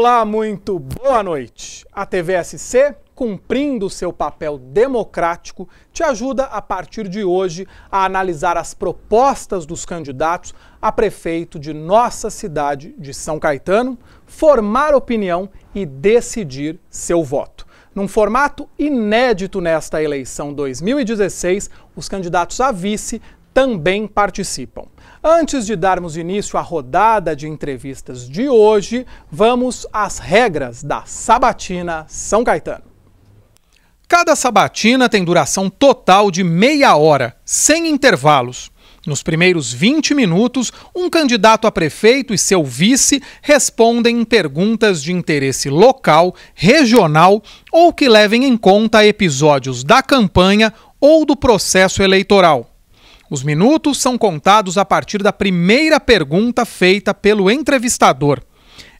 Olá, muito boa noite. A TVSC, cumprindo seu papel democrático, te ajuda a partir de hoje a analisar as propostas dos candidatos a prefeito de nossa cidade de São Caetano, formar opinião e decidir seu voto. Num formato inédito nesta eleição 2016, os candidatos a vice também participam. Antes de darmos início à rodada de entrevistas de hoje, vamos às regras da Sabatina São Caetano. Cada sabatina tem duração total de meia hora, sem intervalos. Nos primeiros 20 minutos, um candidato a prefeito e seu vice respondem perguntas de interesse local, regional ou que levem em conta episódios da campanha ou do processo eleitoral. Os minutos são contados a partir da primeira pergunta feita pelo entrevistador.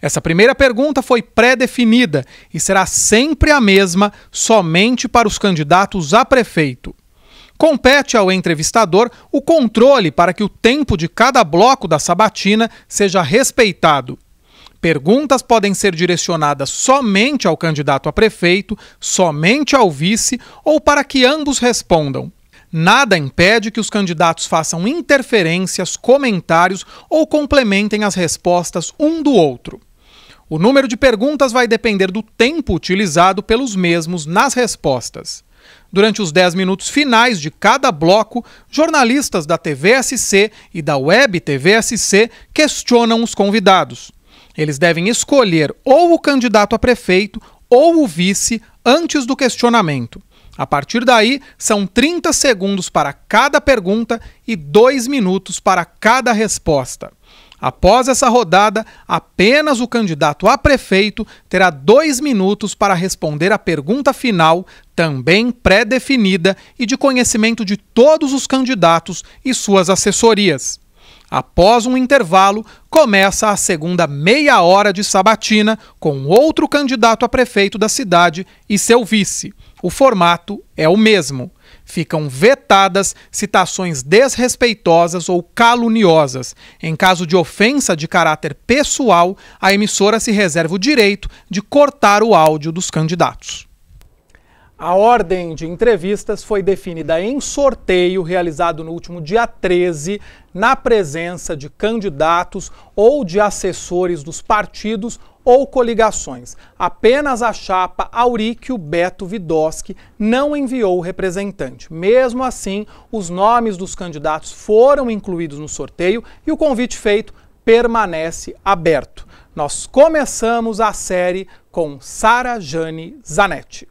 Essa primeira pergunta foi pré-definida e será sempre a mesma, somente para os candidatos a prefeito. Compete ao entrevistador o controle para que o tempo de cada bloco da sabatina seja respeitado. Perguntas podem ser direcionadas somente ao candidato a prefeito, somente ao vice ou para que ambos respondam. Nada impede que os candidatos façam interferências, comentários ou complementem as respostas um do outro. O número de perguntas vai depender do tempo utilizado pelos mesmos nas respostas. Durante os 10 minutos finais de cada bloco, jornalistas da TVSC e da Web TVSC questionam os convidados. Eles devem escolher ou o candidato a prefeito ou o vice antes do questionamento. A partir daí, são 30 segundos para cada pergunta e 2 minutos para cada resposta. Após essa rodada, apenas o candidato a prefeito terá dois minutos para responder a pergunta final, também pré-definida e de conhecimento de todos os candidatos e suas assessorias. Após um intervalo, começa a segunda meia hora de sabatina com outro candidato a prefeito da cidade e seu vice. O formato é o mesmo. Ficam vetadas citações desrespeitosas ou caluniosas. Em caso de ofensa de caráter pessoal, a emissora se reserva o direito de cortar o áudio dos candidatos. A ordem de entrevistas foi definida em sorteio realizado no último dia 13, na presença de candidatos ou de assessores dos partidos ou coligações. Apenas a chapa Auríquio Beto Vidoski não enviou o representante. Mesmo assim, os nomes dos candidatos foram incluídos no sorteio e o convite feito permanece aberto. Nós começamos a série com Sara Jane Zanetti.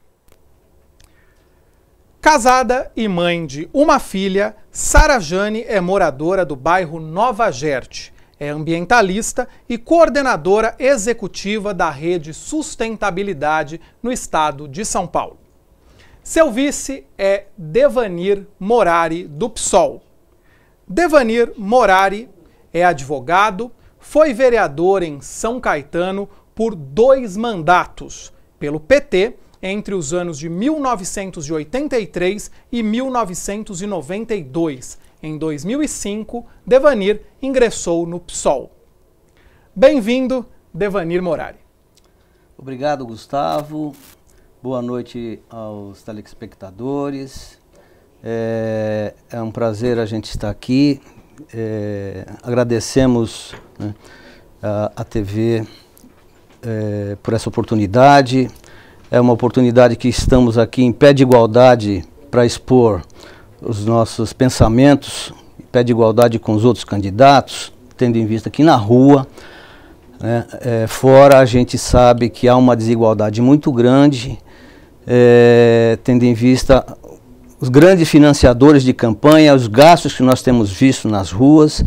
Casada e mãe de uma filha, Sara Jane é moradora do bairro Nova Gerte é ambientalista e coordenadora executiva da Rede Sustentabilidade no estado de São Paulo. Seu vice é Devanir Morari, do PSOL. Devanir Morari é advogado, foi vereador em São Caetano por dois mandatos pelo PT entre os anos de 1983 e 1992 em 2005, Devanir ingressou no PSOL. Bem-vindo, Devanir Morari. Obrigado, Gustavo. Boa noite aos telespectadores. É, é um prazer a gente estar aqui. É, agradecemos né, a, a, TV é, por essa oportunidade. É uma oportunidade que estamos aqui em pé de igualdade para expor os nossos pensamentos, pé de igualdade com os outros candidatos, tendo em vista que na rua, né, é, fora a gente sabe que há uma desigualdade muito grande, é, tendo em vista os grandes financiadores de campanha, os gastos que nós temos visto nas ruas.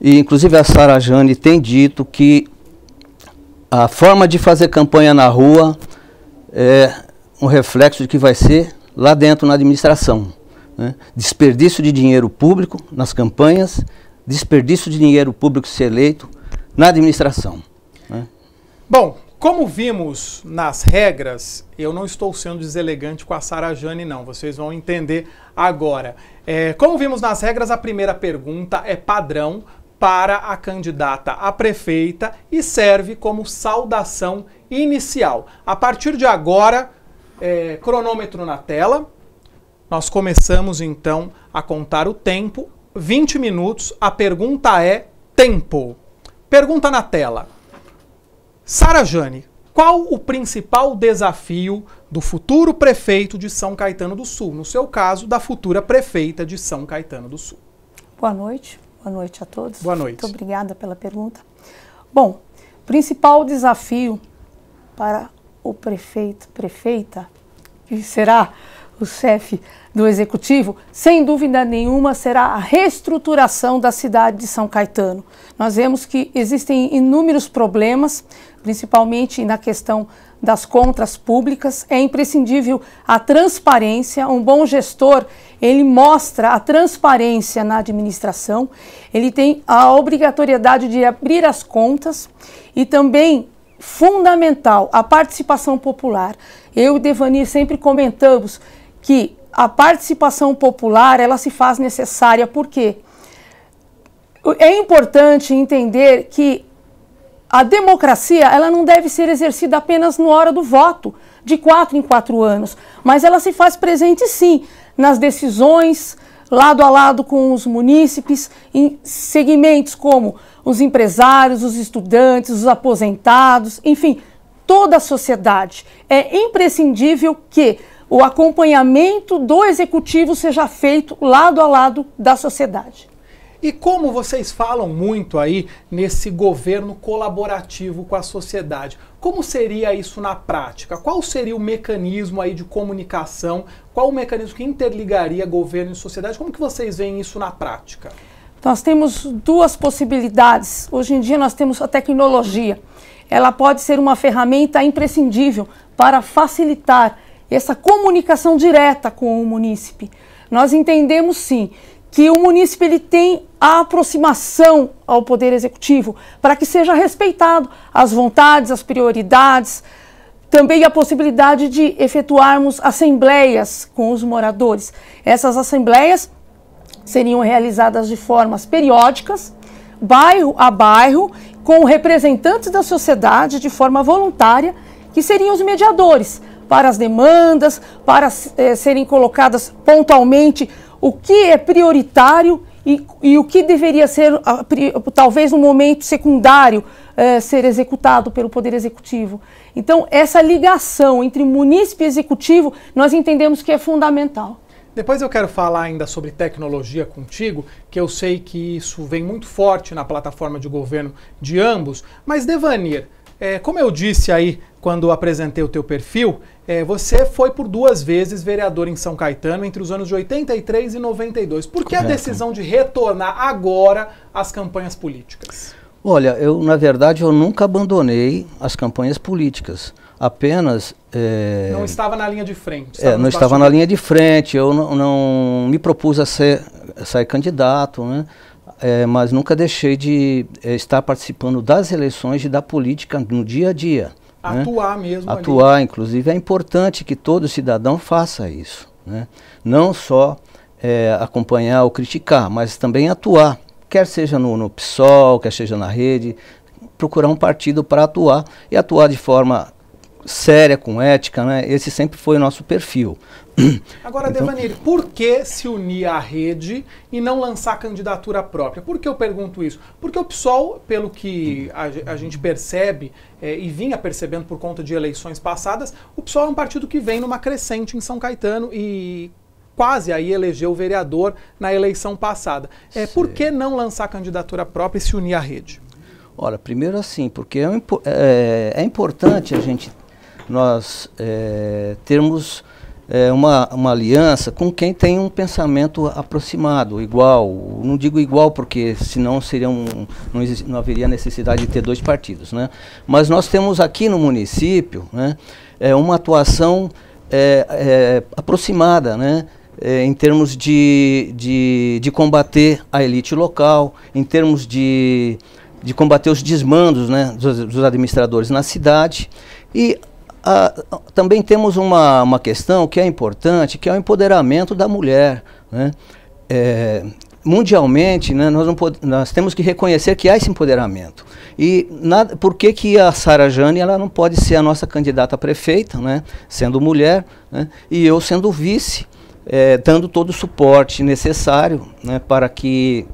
E, inclusive, a Sara Jane tem dito que a forma de fazer campanha na rua é um reflexo de que vai ser lá dentro na administração né? desperdício de dinheiro público nas campanhas, desperdício de dinheiro público se eleito na administração. Né? Bom, como vimos nas regras, eu não estou sendo deselegante com a Sara Jane, não. Vocês vão entender agora. É, como vimos nas regras, a primeira pergunta é padrão para a candidata a prefeita e serve como saudação inicial. A partir de agora, é, cronômetro na tela, nós começamos então a contar o tempo. 20 minutos. A pergunta é: tempo. Pergunta na tela. Sara Jane, qual o principal desafio do futuro prefeito de São Caetano do Sul? No seu caso, da futura prefeita de São Caetano do Sul. Boa noite. Boa noite a todos. Boa noite. Muito obrigada pela pergunta. Bom, principal desafio para o prefeito, prefeita, que será o chefe do executivo, sem dúvida nenhuma, será a reestruturação da cidade de São Caetano. Nós vemos que existem inúmeros problemas, principalmente na questão das contas públicas. É imprescindível a transparência. Um bom gestor, ele mostra a transparência na administração, ele tem a obrigatoriedade de abrir as contas e também fundamental a participação popular. Eu e Devani sempre comentamos que a participação popular ela se faz necessária porque é importante entender que a democracia ela não deve ser exercida apenas na hora do voto, de quatro em quatro anos, mas ela se faz presente sim nas decisões, lado a lado com os munícipes, em segmentos como os empresários, os estudantes, os aposentados, enfim, toda a sociedade. É imprescindível que o acompanhamento do executivo seja feito lado a lado da sociedade. E como vocês falam muito aí nesse governo colaborativo com a sociedade, como seria isso na prática? Qual seria o mecanismo aí de comunicação? Qual o mecanismo que interligaria governo e sociedade? Como que vocês veem isso na prática? Nós temos duas possibilidades. Hoje em dia nós temos a tecnologia. Ela pode ser uma ferramenta imprescindível para facilitar essa comunicação direta com o munícipe. Nós entendemos sim que o munícipe ele tem a aproximação ao poder executivo para que seja respeitado as vontades, as prioridades, também a possibilidade de efetuarmos assembleias com os moradores. Essas assembleias seriam realizadas de formas periódicas, bairro a bairro, com representantes da sociedade de forma voluntária, que seriam os mediadores, para as demandas, para é, serem colocadas pontualmente o que é prioritário e, e o que deveria ser, ah, talvez, um momento secundário, é, ser executado pelo Poder Executivo. Então, essa ligação entre munícipe e executivo, nós entendemos que é fundamental. Depois eu quero falar ainda sobre tecnologia contigo, que eu sei que isso vem muito forte na plataforma de governo de ambos. Mas, Devanir, é, como eu disse aí quando apresentei o teu perfil, é, você foi por duas vezes vereador em São Caetano entre os anos de 83 e 92. Por que Correto. a decisão de retornar agora às campanhas políticas? Olha, eu na verdade eu nunca abandonei as campanhas políticas. Apenas é... não estava na linha de frente. É, estava é, não estava na linha de frente. Eu não, não me propus a ser, a ser candidato, né? É, mas nunca deixei de é, estar participando das eleições e da política no dia a dia. Né? Atuar né? mesmo. Atuar, ali. inclusive. É importante que todo cidadão faça isso. Né? Não só é, acompanhar ou criticar, mas também atuar. Quer seja no, no PSOL, quer seja na rede, procurar um partido para atuar e atuar de forma séria, com ética, né? Esse sempre foi o nosso perfil. Agora, então... Devanir, por que se unir à rede e não lançar candidatura própria? Por que eu pergunto isso? Porque o PSOL, pelo que a, a gente percebe é, e vinha percebendo por conta de eleições passadas, o PSOL é um partido que vem numa crescente em São Caetano e quase aí elegeu vereador na eleição passada. É, por que não lançar candidatura própria e se unir à rede? Olha, primeiro assim, porque é, é, é importante a gente nós é, termos é, uma, uma aliança com quem tem um pensamento aproximado, igual. Não digo igual porque senão seria um, não, não haveria necessidade de ter dois partidos. Né? Mas nós temos aqui no município né, é, uma atuação é, é, aproximada, né? É, em termos de, de, de combater a elite local, em termos de, de combater os desmandos né, dos, dos administradores na cidade. E ah, também temos uma, uma questão que é importante, que é o empoderamento da mulher. Né? É, mundialmente, né, nós, nós, temos que reconhecer que há esse empoderamento. E por que, que a Sara Jane ela não pode ser a nossa candidata a prefeita, né, sendo mulher, né, e eu sendo vice, é, dando todo o suporte necessário né, para que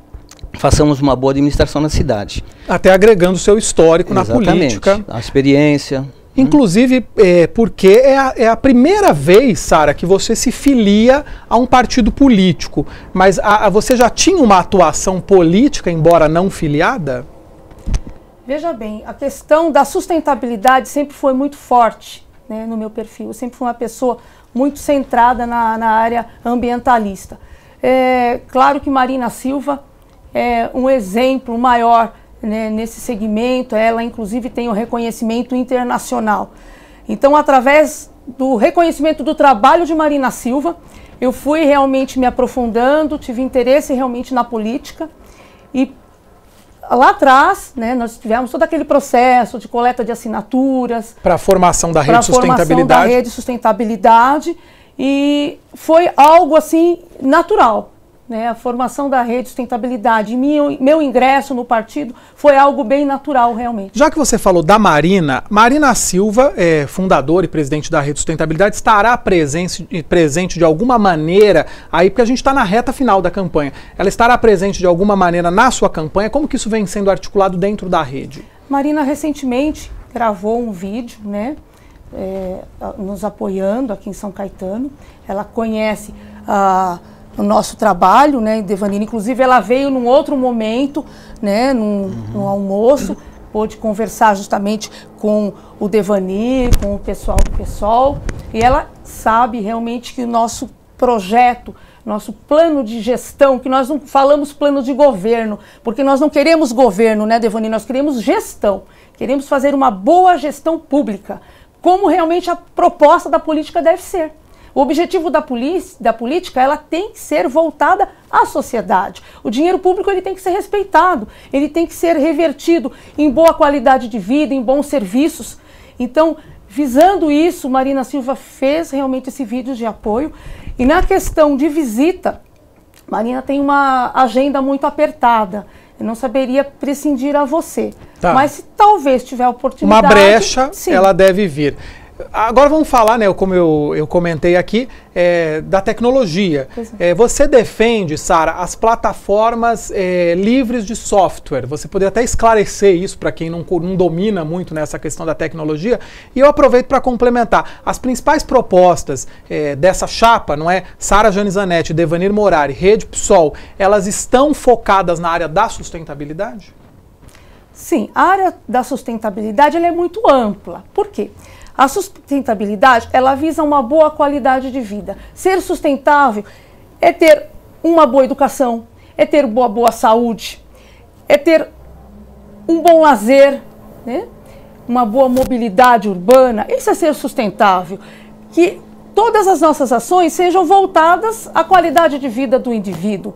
façamos uma boa administração na cidade. Até agregando seu histórico Exatamente, na política. A experiência. Inclusive, é, porque é a, é a, primeira vez, Sara, que você se filia a um partido político. Mas a, a, você já tinha uma atuação política, embora não filiada? Veja bem, a questão da sustentabilidade sempre foi muito forte né, no meu perfil. Eu sempre fui uma pessoa muito centrada na, na área ambientalista. É, claro que Marina Silva é um exemplo maior né, nesse segmento, ela inclusive tem o um reconhecimento internacional. Então, através do reconhecimento do trabalho de Marina Silva, eu fui realmente me aprofundando, tive interesse realmente na política e lá atrás, né, nós tivemos todo aquele processo de coleta de assinaturas para a formação da rede sustentabilidade, da rede sustentabilidade e foi algo assim natural. Né? A formação da rede, sustentabilidade, meu, meu ingresso no partido foi algo bem natural, realmente. Já que você falou da Marina, Marina Silva, é, fundadora e presidente da Rede Sustentabilidade, estará presente, presente de alguma maneira aí, porque a gente está na reta final da campanha. Ela estará presente de alguma maneira na sua campanha? Como que isso vem sendo articulado dentro da rede? Marina recentemente gravou um vídeo, né? É, nos apoiando aqui em São Caetano. Ela conhece a. Uh, o nosso trabalho, né, Devanina. Inclusive, ela veio num outro momento, né, num, uhum. num almoço, pôde conversar justamente com o Devani, com o pessoal do PSOL, e ela sabe realmente que o nosso projeto, nosso plano de gestão, que nós não falamos plano de governo, porque nós não queremos governo, né, Devani? Nós queremos gestão. Queremos fazer uma boa gestão pública, como realmente a proposta da política deve ser. O objetivo da, da política ela tem que ser voltada à sociedade. O dinheiro público ele tem que ser respeitado, ele tem que ser revertido em boa qualidade de vida, em bons serviços. Então, visando isso, Marina Silva fez realmente esse vídeo de apoio. E na questão de visita, Marina tem uma agenda muito apertada. Eu não saberia prescindir a você. Tá. Mas se talvez tiver oportunidade. Uma brecha, sim. ela deve vir. Agora vamos falar, né, como eu, eu comentei aqui, é, da tecnologia. É. é, você defende, Sara, as plataformas é, livres de software. Você poderia até esclarecer isso para quem não, não domina muito nessa questão da tecnologia. E eu aproveito para complementar. As principais propostas é, dessa chapa, não é? Sara Janizanete, Devanir Morari, Rede PSOL, elas estão focadas na área da sustentabilidade? Sim, a área da sustentabilidade é muito ampla. Por quê? Porque a sustentabilidade, ela visa uma boa qualidade de vida. Ser sustentável é ter uma boa educação, é ter boa, boa saúde, é ter um bom lazer, né? uma boa mobilidade urbana. Isso é ser sustentável. Que todas as nossas ações sejam voltadas à qualidade de vida do indivíduo.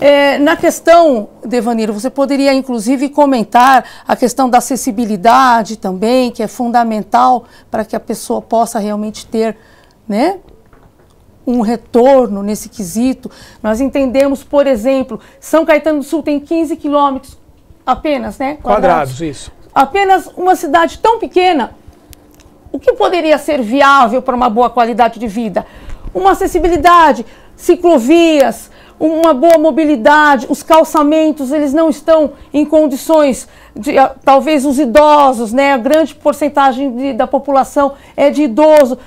É, na questão, Devanir, você poderia inclusive comentar a questão da acessibilidade também, que é fundamental para que a pessoa possa realmente ter né, um retorno nesse quesito. Nós entendemos, por exemplo, São Caetano do Sul tem 15 quilômetros apenas, né? Quadrados, quadrados, isso. Apenas uma cidade tão pequena, o que poderia ser viável para uma boa qualidade de vida? Uma acessibilidade, ciclovias, uma boa mobilidade, os calçamentos eles não estão em condições de, ah, talvez os idosos, né? A grande porcentagem de, da população é de idoso.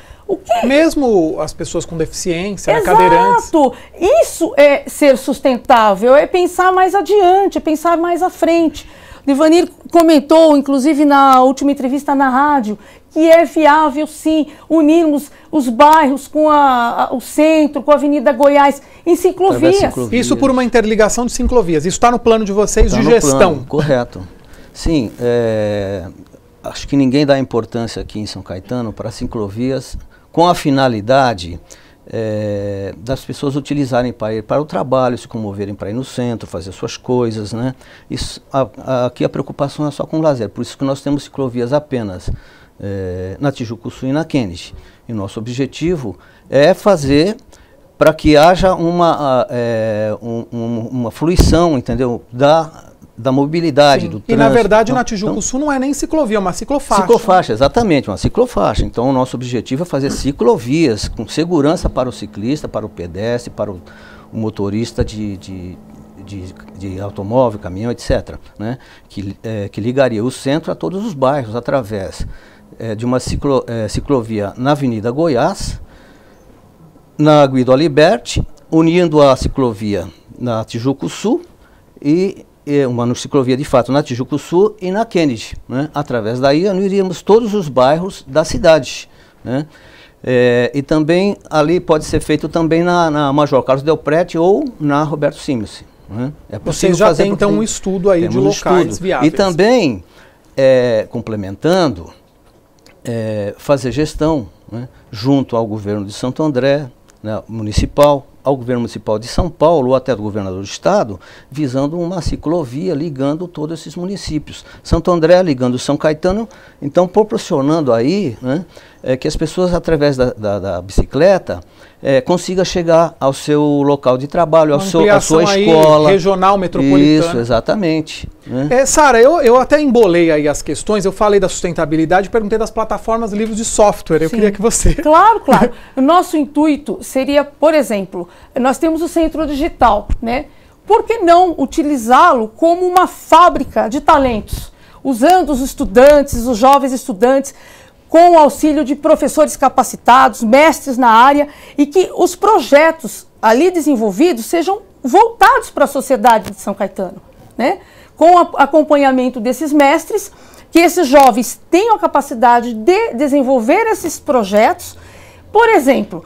Mesmo as pessoas com deficiência, né, Exato. cadeirantes. Isso é ser sustentável, é pensar mais adiante, é pensar mais à frente. Devanir comentou, inclusive na última entrevista na rádio, que é viável sim unirmos os bairros com a, a, o centro, com a Avenida Goiás, em ciclovias. ciclovias. Isso por uma interligação de ciclovias. Isso está no plano de vocês tá de gestão. Plano, correto. Sim, é, acho que ninguém dá importância aqui em São Caetano para ciclovias com a finalidade é, das pessoas utilizarem para ir para o trabalho, se comoverem para ir no centro, fazer suas coisas, né? Isso, a, a, aqui a preocupação é só com o lazer, por isso que nós temos ciclovias apenas é, na Tijuca Sul e na Kennedy. E nosso objetivo é fazer para que haja uma, a, ah, é, eh, um, um, uma fluição, entendeu? Da da mobilidade, Sim. do trânsito. E na verdade então, na Tijuca Sul não é nem ciclovia, é uma ciclofaixa. Ciclofaixa, exatamente, uma ciclofaixa. Então o nosso objetivo é fazer ciclovias com segurança para o ciclista, para o pedestre, para o, o motorista de, de, de, de, automóvel, caminhão, etc. Né? Que, é, que ligaria o centro a todos os bairros através é, de uma ciclo, é, ciclovia na Avenida Goiás, na Guido Aliberti, unindo a ciclovia na Tijuca Sul e é uma no ciclovia de fato na Tijuco Sul e na Kennedy. Né? Através daí nós iríamos todos os bairros da cidade. Né? É, e também ali pode ser feito também na, na Major Carlos Del Prete ou na Roberto Simons. Né? É possível Você já fazer tem então um estudo aí de locais estudo. viáveis. E também, é, complementando, é, fazer gestão né? junto ao governo de Santo André, né? municipal, ao governo municipal de São Paulo ou até do governador do estado, visando uma ciclovia ligando todos esses municípios. Santo André ligando São Caetano, então proporcionando aí né, é, que as pessoas, através da, da, da bicicleta, é, consiga chegar ao seu local de trabalho, ao seu, à sua escola. regional, metropolitana. Isso, exatamente. Né? É, Sara, eu, eu até embolei aí as questões, eu falei da sustentabilidade, perguntei das plataformas livres de software, eu Sim. queria que você... Claro, claro. o nosso intuito seria, por exemplo, nós temos o Centro Digital, né? Por que não utilizá-lo como uma fábrica de talentos? Usando os estudantes, os jovens estudantes, com o auxílio de professores capacitados, mestres na área e que os projetos ali desenvolvidos sejam voltados para a sociedade de São Caetano, né? Com acompanhamento desses mestres, que esses jovens tenham a capacidade de desenvolver esses projetos. Por exemplo,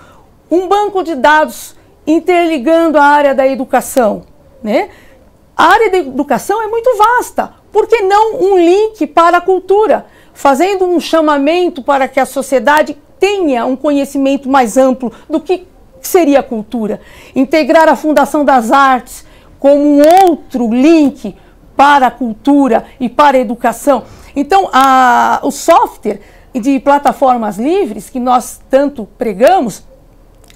um banco de dados interligando a área da educação, né? A área da educação é muito vasta. Por que não um link para a cultura? fazendo um chamamento para que a sociedade tenha um conhecimento mais amplo do que seria a cultura. Integrar a Fundação das Artes como um outro link para a cultura e para a educação. Então, a, o software de plataformas livres que nós tanto pregamos,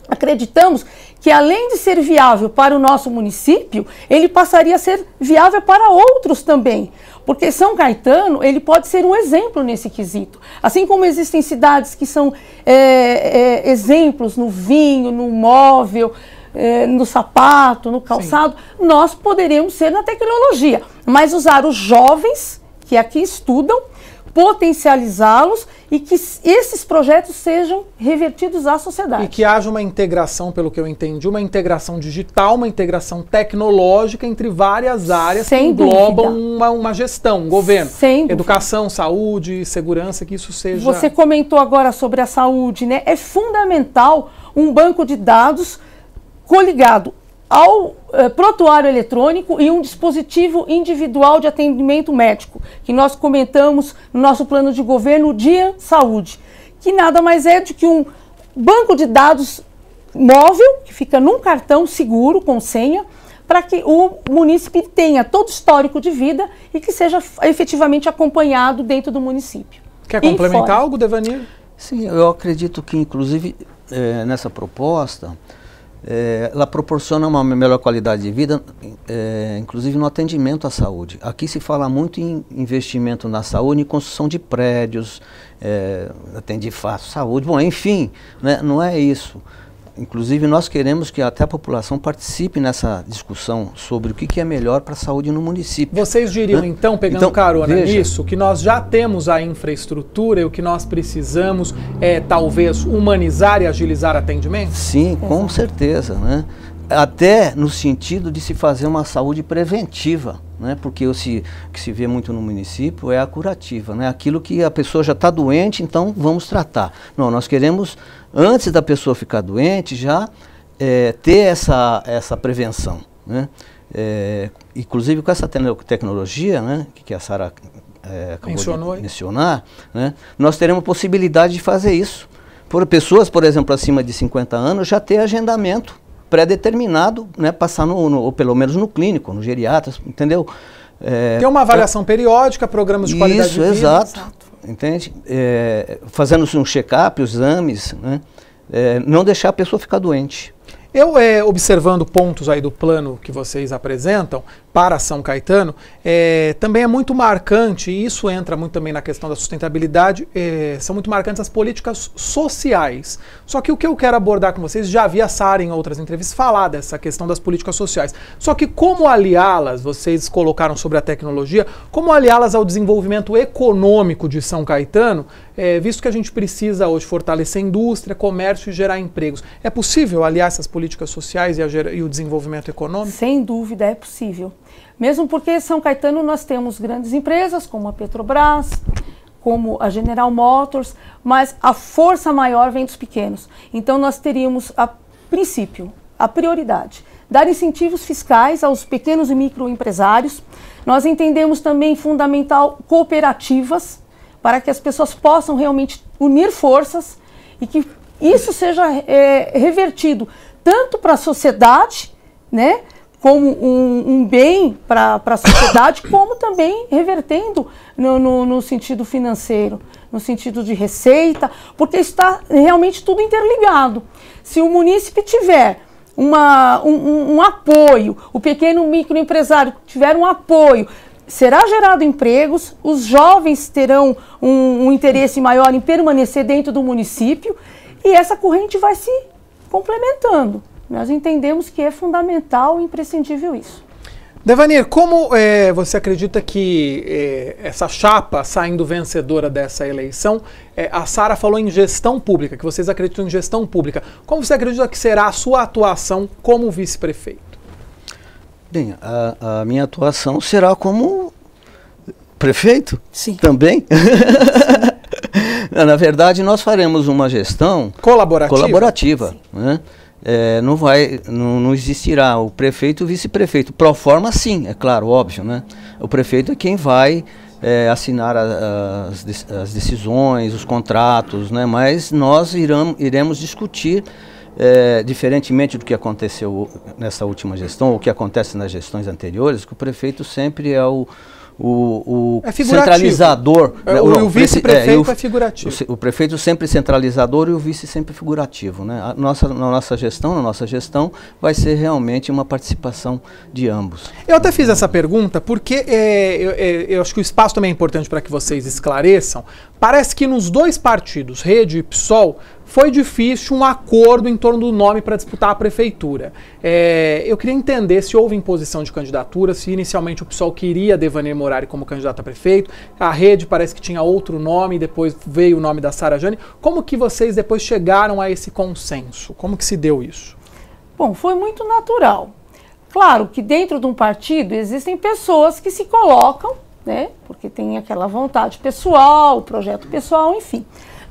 acreditamos que além de ser viável para o nosso município, ele passaria a ser viável para outros também. Porque São Caetano ele pode ser um exemplo nesse quesito. Assim como existem cidades que são é, é, exemplos no vinho, no móvel, é, no sapato, no calçado, Sim. nós poderíamos ser na tecnologia. Mas usar os jovens que aqui estudam potencializá-los e que esses projetos sejam revertidos à sociedade. E que haja uma integração, pelo que eu entendi, uma integração digital, uma integração tecnológica entre várias áreas Sem que englobam uma, uma, gestão, um governo. Sem Educação, saúde, segurança, que isso seja. Você comentou agora sobre a saúde, né? É fundamental um banco de dados coligado ao eh, protuário eletrônico e um dispositivo individual de atendimento médico, que nós comentamos no nosso plano de governo Dia Saúde, que nada mais é do que um banco de dados móvel, que fica num cartão seguro com senha, para que o munícipe tenha todo o histórico de vida e que seja efetivamente acompanhado dentro do município. Quer complementar algo, Devanir? Sim, eu acredito que, inclusive, eh, nessa proposta, é, ela proporciona uma melhor qualidade de vida, é, inclusive no atendimento à saúde. Aqui se fala muito em investimento na saúde, em construção de prédios, é, atende fácil, saúde, bom, enfim, né, não é isso. Inclusive, nós queremos que até a população participe nessa discussão sobre o que, que é melhor para a saúde no município. Vocês diriam, então, pegando então, carona veja. nisso, que nós já temos a infraestrutura e o que nós precisamos é, talvez, humanizar e agilizar atendimento? Sim, com Exato. certeza. Né? até no sentido de se fazer uma saúde preventiva, né? porque o, se, que se vê muito no município é a curativa, né? aquilo que a pessoa já está doente, então vamos tratar. Não, nós queremos, antes da pessoa ficar doente, já é, ter essa, essa prevenção. Né? É, inclusive com essa tecnologia, né, que a Sara é, acabou Mencionou, de mencionar, né, nós teremos possibilidade de fazer isso. Por pessoas, por exemplo, acima de 50 anos, já ter agendamento pré-determinado, né, passar no, no, ou pelo menos no clínico, no geriatra, entendeu? É, Tem uma avaliação periódica, programas de qualidade Isso, de vida. Exato, exato. Entende? É, Fazendo-se um check-up, exames, né? É, não deixar a pessoa ficar doente. Eu, é, observando pontos aí do plano que vocês apresentam para São Caetano, é, também é muito marcante, e isso entra muito também na questão da sustentabilidade, é, são muito marcantes as políticas sociais. Só que o que eu quero abordar com vocês, já havia Sara em outras entrevistas falar dessa questão das políticas sociais. Só que como aliá-las, vocês colocaram sobre a tecnologia, como aliá-las ao desenvolvimento econômico de São Caetano, é, visto que a gente precisa hoje fortalecer indústria, comércio e gerar empregos, é possível aliar essas políticas sociais e, a, e o desenvolvimento econômico? Sem dúvida, é possível. Mesmo porque em São Caetano nós temos grandes empresas como a Petrobras, como a General Motors, mas a força maior vem dos pequenos. Então nós teríamos a princípio, a prioridade, dar incentivos fiscais aos pequenos e microempresários. Nós entendemos também fundamental cooperativas para que as pessoas possam realmente unir forças e que isso seja é, revertido tanto para a sociedade, né, como um, um bem para a sociedade, como também revertendo no, no, no, sentido financeiro, no sentido de receita, porque está realmente tudo interligado. Se o munícipe tiver uma, um, um, um apoio, o pequeno microempresário tiver um apoio será gerado empregos, os jovens terão um, um interesse maior em permanecer dentro do município e essa corrente vai se complementando. Nós entendemos que é fundamental e imprescindível isso. Devanir, como é, você acredita que é, essa chapa saindo vencedora dessa eleição, é, a Sara falou em gestão pública, que vocês acreditam em gestão pública. Como você acredita que será a sua atuação como vice-prefeito? Bem, a, a minha atuação será como prefeito? Sim. Também? Sim. Na verdade, nós faremos uma gestão colaborativa. colaborativa né? É, não, vai, não, não existirá o prefeito e o vice-prefeito. Pro forma, sim, é claro, óbvio. Né? O prefeito é quem vai é, assinar a, as, as decisões, os contratos, né? mas nós iramos, iremos discutir é, diferentemente do que aconteceu nessa última gestão, ou que acontece nas gestões anteriores, que o prefeito sempre é o, o, o é centralizador. É, né? o, não, o vice-prefeito é, é, figurativo. O, o, prefeito sempre centralizador e o vice sempre figurativo. Né? A nossa, na nossa gestão, na nossa gestão, vai ser realmente uma participação de ambos. Eu até fiz essa pergunta porque é, eu, é, eu, acho que o espaço também é importante para que vocês esclareçam. Parece que nos dois partidos, Rede e PSOL, foi difícil um acordo em torno do nome para disputar a prefeitura. É, eu queria entender se houve imposição de candidatura, se inicialmente o pessoal queria Devanir Morari como candidato a prefeito, a rede parece que tinha outro nome, depois veio o nome da Sara Jane. Como que vocês depois chegaram a esse consenso? Como que se deu isso? Bom, foi muito natural. Claro que dentro de um partido existem pessoas que se colocam, né? Porque tem aquela vontade pessoal, projeto pessoal, enfim.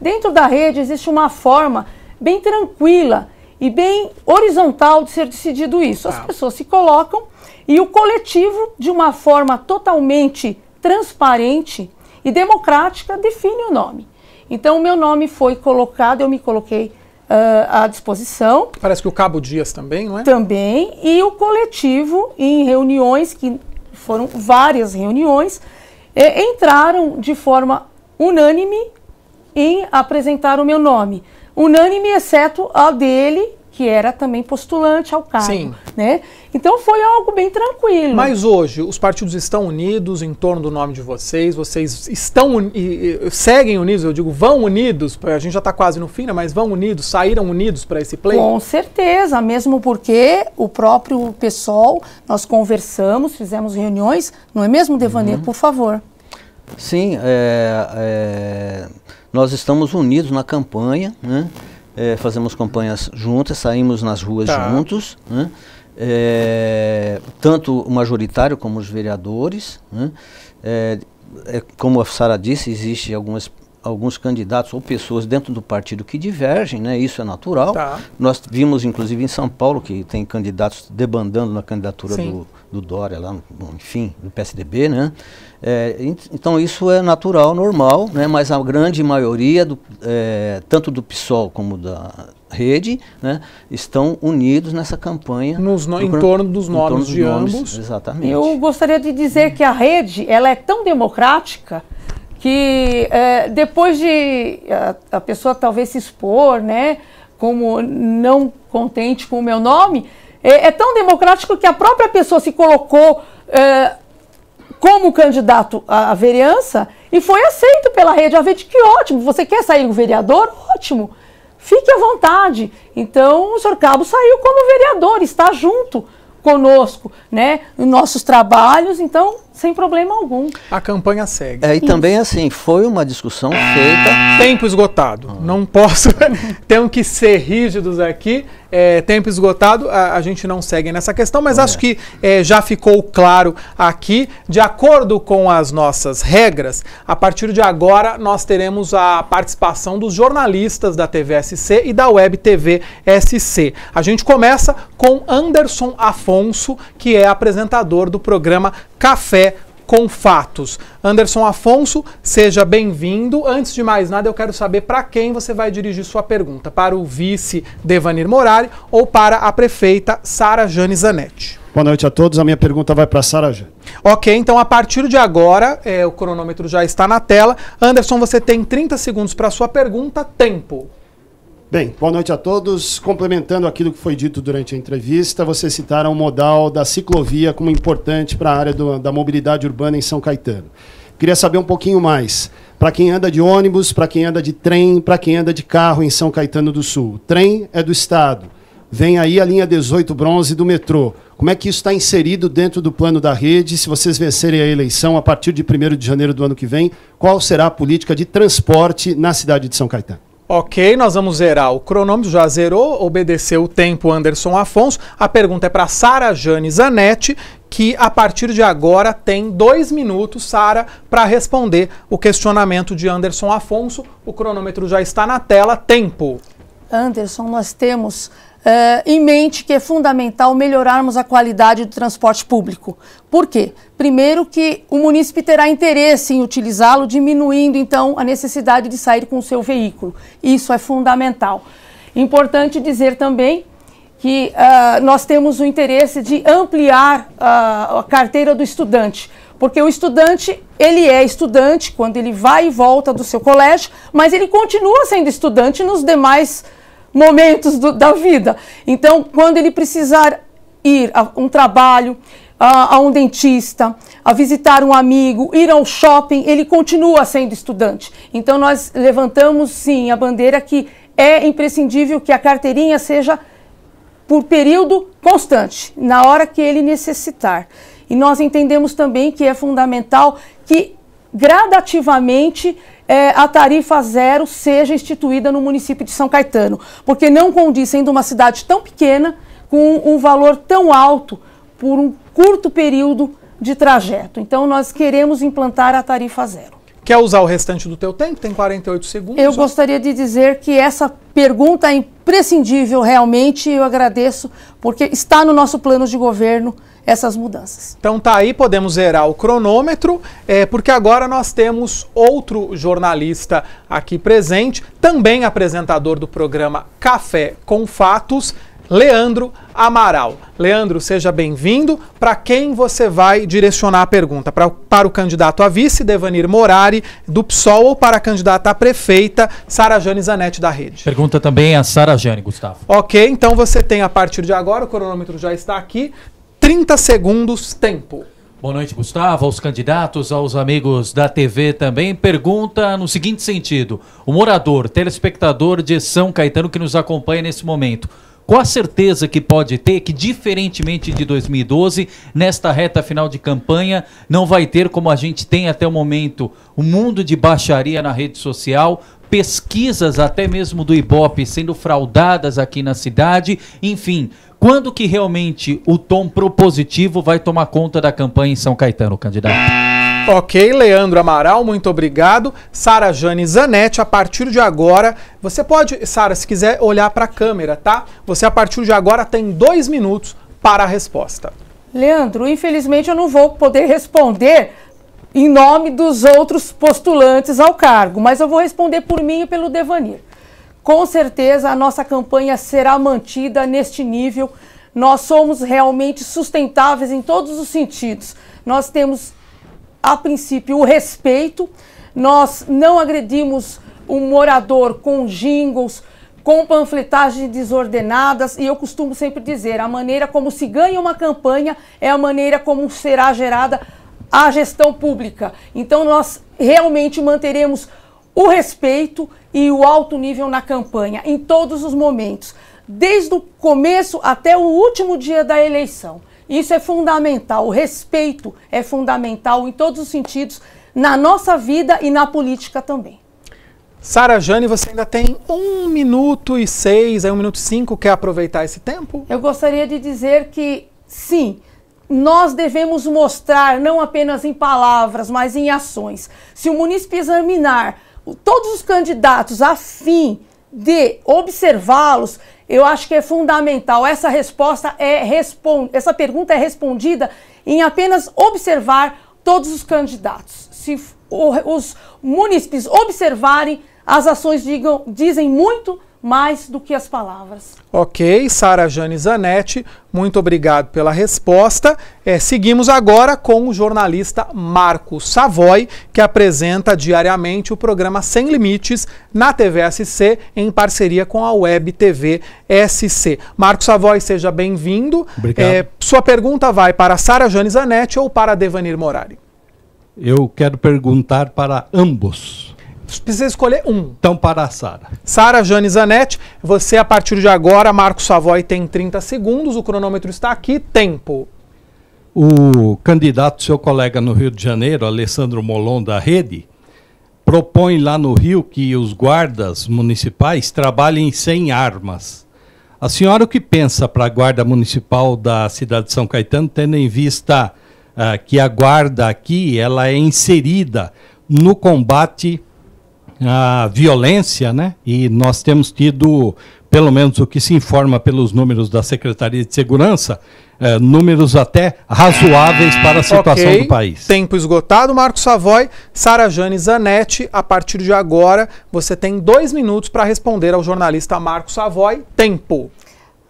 Dentro da rede existe uma forma bem tranquila e bem horizontal de ser decidido isso. As ah. pessoas se colocam e o coletivo, de uma forma totalmente transparente e democrática, define o nome. Então, o meu nome foi colocado, eu me coloquei uh, à disposição. Parece que o Cabo Dias também, não é? Também. E o coletivo, em reuniões, que foram várias reuniões, eh, entraram de forma unânime em apresentar o meu nome. Unânime, exceto a dele, que era também postulante ao cargo. Sim. Né? Então foi algo bem tranquilo. Mas hoje, os partidos estão unidos em torno do nome de vocês, vocês estão e seguem unidos, eu digo, vão unidos, a gente já está quase no fim, né? mas vão unidos, saíram unidos para esse pleito? Com certeza, mesmo porque o próprio pessoal nós conversamos, fizemos reuniões, não é mesmo, Devaneiro, uhum. por favor? Sim, é... é nós estamos unidos na campanha, né? é, fazemos campanhas juntas, saímos nas ruas tá. juntos, né? é, tanto o majoritário como os vereadores. Né? É, é como a Sara disse, existe algumas alguns candidatos ou pessoas dentro do partido que divergem, né? Isso é natural. Tá. Nós vimos, inclusive, em São Paulo, que tem candidatos debandando na candidatura do, do, Dória, lá, no, enfim, do PSDB, né? É, então isso é natural, normal, né? Mas a grande maioria, do, é, tanto do PSOL como da rede, né, estão unidos nessa campanha. Nos, no, em torno dos nomes torno dos de nomes, ambos. Exatamente. Eu gostaria de dizer que a rede ela é tão democrática que é, depois de a, a, pessoa talvez se expor, né, como não contente com o meu nome, é, é tão democrático que a própria pessoa se colocou é, como candidato à, à vereança e foi aceito pela rede. A rede, que ótimo, você quer sair vereador? Ótimo, fique à vontade. Então o senhor Cabo saiu como vereador, está junto conosco, né, nos nossos trabalhos, então sem problema algum. A campanha segue. É, e Isso. também assim, foi uma discussão feita. Tempo esgotado. Ah. Não posso. Tenho que ser rígidos aqui. É, tempo esgotado, a, a, gente não segue nessa questão, mas é. acho que é, já ficou claro aqui. De acordo com as nossas regras, a partir de agora nós teremos a participação dos jornalistas da TVSC e da Web TV SC. A gente começa com Anderson Afonso, que é apresentador do programa Café com fatos. Anderson Afonso, seja bem-vindo. Antes de mais nada, eu quero saber para quem você vai dirigir sua pergunta: para o vice Devanir Morari ou para a prefeita Sara Jane Zanetti. Boa noite a todos. A minha pergunta vai para Sara Jane. Ok, então a partir de agora, é, o cronômetro já está na tela. Anderson, você tem 30 segundos para sua pergunta. Tempo. Bem, boa noite a todos. Complementando aquilo que foi dito durante a entrevista, vocês citaram o modal da ciclovia como importante para a área do, da mobilidade urbana em São Caetano. Queria saber um pouquinho mais. Para quem anda de ônibus, para quem anda de trem, para quem anda de carro em São Caetano do Sul. Trem é do Estado. Vem aí a linha 18 bronze do metrô. Como é que isso está inserido dentro do plano da rede? Se vocês vencerem a eleição a partir de 1 de janeiro do ano que vem, qual será a política de transporte na cidade de São Caetano? Ok, nós vamos zerar o cronômetro, já zerou, obedeceu o tempo Anderson Afonso. A pergunta é para Sara Jane Zanetti, que a partir de agora tem dois minutos, Sara, para responder o questionamento de Anderson Afonso. O cronômetro já está na tela, tempo. Anderson, nós temos eh, em mente que é fundamental melhorarmos a qualidade do transporte público. Por quê? Primeiro que o munícipe terá interesse em utilizá-lo, diminuindo então a necessidade de sair com o seu veículo. Isso é fundamental. Importante dizer também que uh, nós temos o interesse de ampliar uh, a carteira do estudante, porque o estudante ele é estudante quando ele vai e volta do seu colégio, mas ele continua sendo estudante nos demais momentos do, da vida. Então, quando ele precisar ir a um trabalho, a, a, um dentista, a visitar um amigo, ir ao shopping, ele continua sendo estudante. Então, nós levantamos sim a bandeira que é imprescindível que a carteirinha seja por período constante, na hora que ele necessitar. E nós entendemos também que é fundamental que gradativamente é, a tarifa zero seja instituída no município de São Caetano, porque não condiz sendo uma cidade tão pequena com um valor tão alto por um curto período de trajeto. Então nós queremos implantar a tarifa zero. Quer usar o restante do teu tempo? Tem 48 segundos. Eu gostaria de dizer que essa pergunta é imprescindível realmente. Eu agradeço porque está no nosso plano de governo essas mudanças. Então tá aí, podemos zerar o cronômetro, é, porque agora nós temos outro jornalista aqui presente, também apresentador do programa Café com Fatos, Leandro Amaral. Leandro, seja bem-vindo. Para quem você vai direcionar a pergunta? Pra, para o candidato a vice, Devanir Morari, do PSOL, ou para a candidata a prefeita, Sara Jane Zanetti, da Rede? Pergunta também a Sara Jane, Gustavo. Ok, então você tem a partir de agora, o cronômetro já está aqui, 30 segundos, tempo. Boa noite, Gustavo, aos candidatos, aos amigos da TV também. Pergunta no seguinte sentido: o morador, telespectador de São Caetano que nos acompanha nesse momento, qual a certeza que pode ter que, diferentemente de 2012, nesta reta final de campanha, não vai ter, como a gente tem até o momento, o um mundo de baixaria na rede social, pesquisas até mesmo do Ibope sendo fraudadas aqui na cidade, enfim, quando que realmente o tom propositivo vai tomar conta da campanha em São Caetano, candidato? Ok, Leandro Amaral, muito obrigado. Sara Jane Zanetti, a partir de agora, você pode, Sara, se quiser olhar para a câmera, tá? Você a partir de agora tem dois minutos para a resposta. Leandro, infelizmente eu não vou poder responder em nome dos outros postulantes ao cargo, mas eu vou responder por mim e pelo Devanir. Com certeza a nossa campanha será mantida neste nível. Nós somos realmente sustentáveis em todos os sentidos. Nós temos, a princípio, o respeito, nós não agredimos o um morador com jingles, com panfletagens desordenadas, e eu costumo sempre dizer: a maneira como se ganha uma campanha é a maneira como será gerada a gestão pública. Então, nós realmente manteremos o respeito e o alto nível na campanha, em todos os momentos, desde o começo até o último dia da eleição. Isso é fundamental, o respeito é fundamental em todos os sentidos, na nossa vida e na política também. Sara Jane, você ainda tem um minuto e seis, aí um minuto e cinco, quer aproveitar esse tempo? Eu gostaria de dizer que sim, nós devemos mostrar, não apenas em palavras, mas em ações. Se o munícipe examinar todos os candidatos a fim de observá-los, eu acho que é fundamental. Essa resposta é respondida, essa pergunta é respondida em apenas observar todos os candidatos. Se os munícipes observarem, as ações digam, dizem muito mais do que as palavras. Ok, Sara Jane Zanetti, muito obrigado pela resposta. É, seguimos agora com o jornalista Marco Savoy, que apresenta diariamente o programa Sem Limites na TV SC, em parceria com a Web TV SC. Marco Savoy, seja bem-vindo. Obrigado. É, sua pergunta vai para Sara Jane Zanetti ou para Devanir Morari? Eu quero perguntar para ambos precisa escolher um. Então, para a Sara. Sara Jane Zanetti, você a partir de agora, Marco Savoy tem 30 segundos, o cronômetro está aqui, tempo. O candidato, seu colega no Rio de Janeiro, Alessandro Molon da Rede, propõe lá no Rio que os guardas municipais trabalhem sem armas. A senhora o que pensa para a guarda municipal da cidade de São Caetano, tendo em vista uh, que a guarda aqui ela é inserida no combate a violência, né? E nós temos tido, pelo menos o que se informa pelos números da Secretaria de Segurança, é, números até razoáveis para a situação okay. do país. Tempo esgotado, Marcos Savoy, Sara Jane Zanetti, a partir de agora você tem dois minutos para responder ao jornalista Marcos Savoy. Tempo.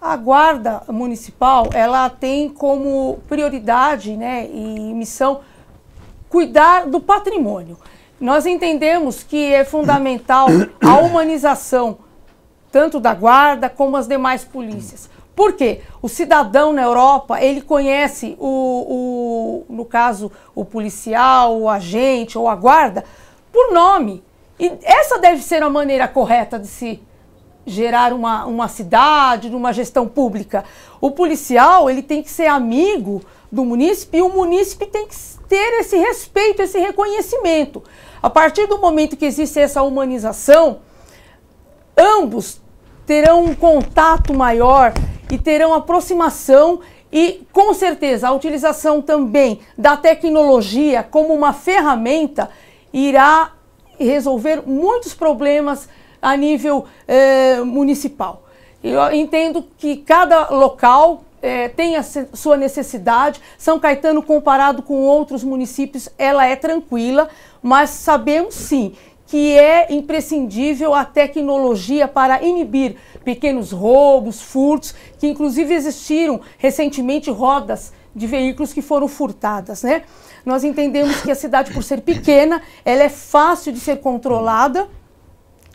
A guarda municipal, ela tem como prioridade, né, e missão cuidar do patrimônio. Nós entendemos que é fundamental a humanização, tanto da guarda como as demais polícias. Por quê? O cidadão na Europa, ele conhece o, o, no caso, o policial, o agente ou a guarda, por nome. E essa deve ser a maneira correta de se gerar uma, uma cidade, uma gestão pública. O policial, ele tem que ser amigo do munícipe e o munícipe tem que ter esse respeito, esse reconhecimento. A partir do momento que existe essa humanização, ambos terão um contato maior e terão aproximação e com certeza a utilização também da tecnologia como uma ferramenta irá resolver muitos problemas a nível eh, municipal. Eu entendo que cada local é, tem a sua necessidade. São Caetano, comparado com outros municípios, ela é tranquila, mas sabemos sim que é imprescindível a tecnologia para inibir pequenos roubos, furtos, que inclusive existiram recentemente rodas de veículos que foram furtadas, né? Nós entendemos que a cidade, por ser pequena, ela é fácil de ser controlada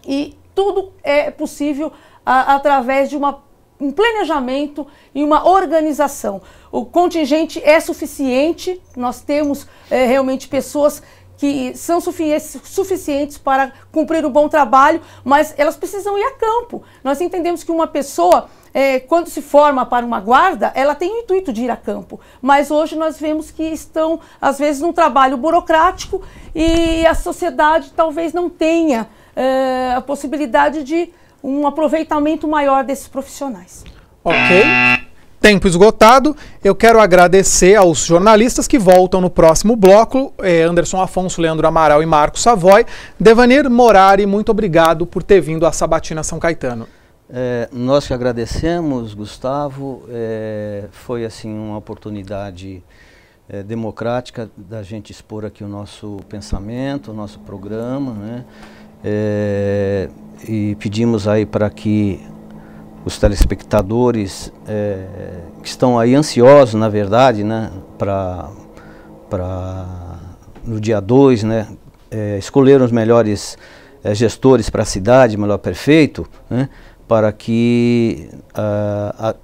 e tudo é possível a, através de uma um planejamento e uma organização. O contingente é suficiente, nós temos é, realmente pessoas que são suficientes para cumprir o um bom trabalho, mas elas precisam ir a campo. Nós entendemos que uma pessoa, é, quando se forma para uma guarda, ela tem o intuito de ir a campo, mas hoje nós vemos que estão, às vezes, num trabalho burocrático e a sociedade talvez não tenha é, a possibilidade de um aproveitamento maior desses profissionais. Ok. Tempo esgotado. Eu quero agradecer aos jornalistas que voltam no próximo bloco. É, Anderson Afonso, Leandro Amaral e Marcos Savoy. Devanir Morari, muito obrigado por ter vindo à Sabatina São Caetano. É, nós que agradecemos, Gustavo. É, foi assim uma oportunidade é, democrática da gente expor aqui o nosso pensamento, o nosso programa, né? É, e pedimos aí para que os telespectadores é, que estão aí ansiosos, na verdade, né, para no dia 2, né, é, escolher os melhores é, gestores para a cidade, melhor prefeito, né, para que a, a,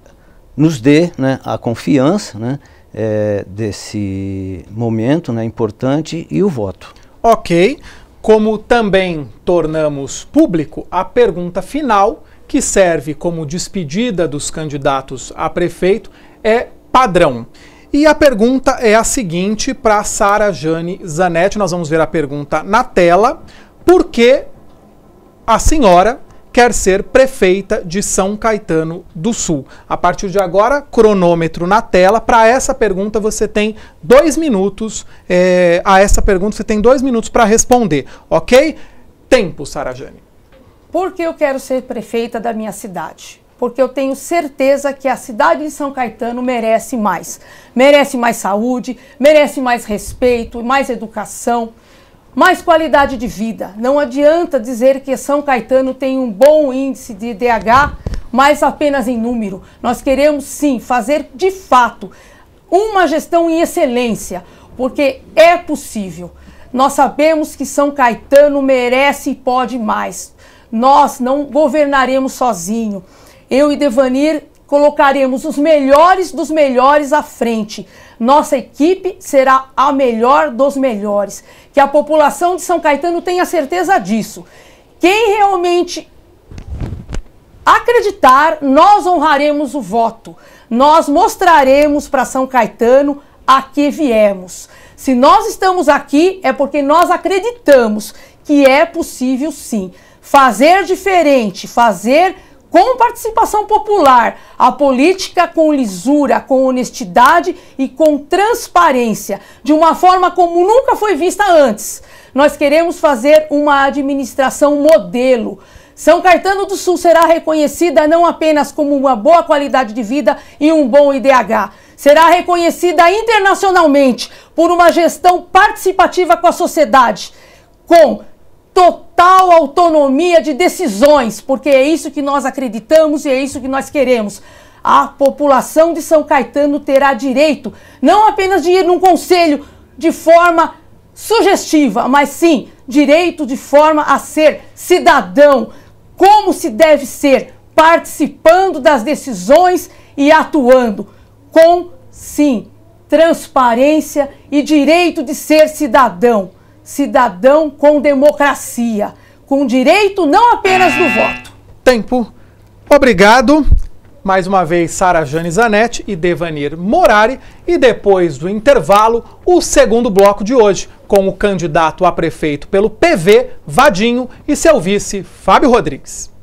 nos dê né, a confiança né, é, desse momento né, importante e o voto. Ok como também tornamos público a pergunta final, que serve como despedida dos candidatos a prefeito, é padrão. E a pergunta é a seguinte para Sara Jane Zanetti. Nós vamos ver a pergunta na tela. Por que a senhora quer ser prefeita de São Caetano do Sul. A partir de agora, cronômetro na tela. Para essa pergunta, você tem dois minutos. É, a essa pergunta, você tem dois minutos para responder, ok? Tempo, Jane. Por que eu quero ser prefeita da minha cidade? porque eu tenho certeza que a cidade de São Caetano merece mais. Merece mais saúde, merece mais respeito, mais educação, mais qualidade de vida. Não adianta dizer que São Caetano tem um bom índice de DH, mas apenas em número. Nós queremos sim fazer de fato uma gestão em excelência, porque é possível. Nós sabemos que São Caetano merece e pode mais. Nós não governaremos sozinho. Eu e Devanir colocaremos os melhores dos melhores à frente. Nossa equipe será a melhor dos melhores. Que a população de São Caetano tenha certeza disso. Quem realmente acreditar, nós honraremos o voto. Nós mostraremos para São Caetano a que viemos. Se nós estamos aqui, é porque nós acreditamos que é possível sim fazer diferente, fazer com participação popular, a política com lisura, com honestidade e com transparência, de uma forma como nunca foi vista antes. Nós queremos fazer uma administração modelo. São Caetano do Sul será reconhecida não apenas como uma boa qualidade de vida e um bom IDH, será reconhecida internacionalmente por uma gestão participativa com a sociedade, com total autonomia de decisões, porque é isso que nós acreditamos e é isso que nós queremos. A população de São Caetano terá direito não apenas de ir num conselho de forma sugestiva, mas sim direito de forma a ser cidadão, como se deve ser, participando das decisões e atuando com sim transparência e direito de ser cidadão cidadão com democracia, com direito não apenas do voto. Tempo. Obrigado. Mais uma vez, Sara Jane Zanetti e Devanir Morari. E depois do intervalo, o segundo bloco de hoje, com o candidato a prefeito pelo PV, Vadinho, e seu vice, Fábio Rodrigues.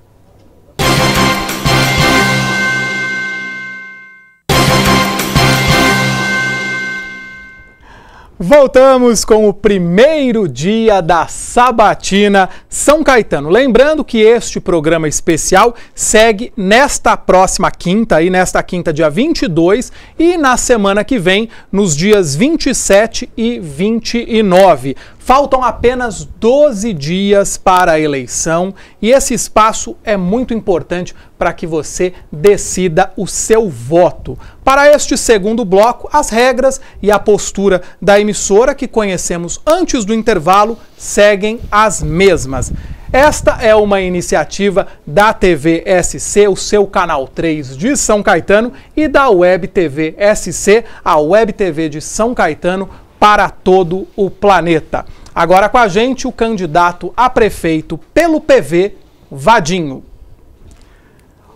Voltamos com o primeiro dia da Sabatina São Caetano. Lembrando que este programa especial segue nesta próxima quinta, e nesta quinta, dia 22, e na semana que vem, nos dias 27 e 29. Faltam apenas 12 dias para a eleição e esse espaço é muito importante para que você decida o seu voto. Para este segundo bloco, as regras e a postura da emissora que conhecemos antes do intervalo seguem as mesmas. Esta é uma iniciativa da TV SC, o seu canal 3 de São Caetano, e da Web TV SC, a Web TV de São Caetano, para todo o planeta. Agora com a gente o candidato a prefeito pelo PV, Vadinho.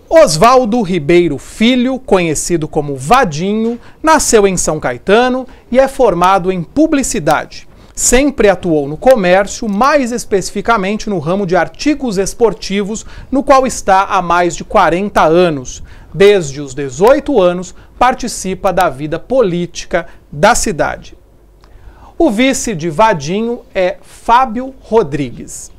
Oswaldo Ribeiro Filho, conhecido como Vadinho, nasceu em São Caetano e é formado em publicidade. Sempre atuou no comércio, mais especificamente no ramo de artigos esportivos, no qual está há mais de 40 anos. Desde os 18 anos, participa da vida política da cidade. O vice de Vadinho é Fábio Rodrigues.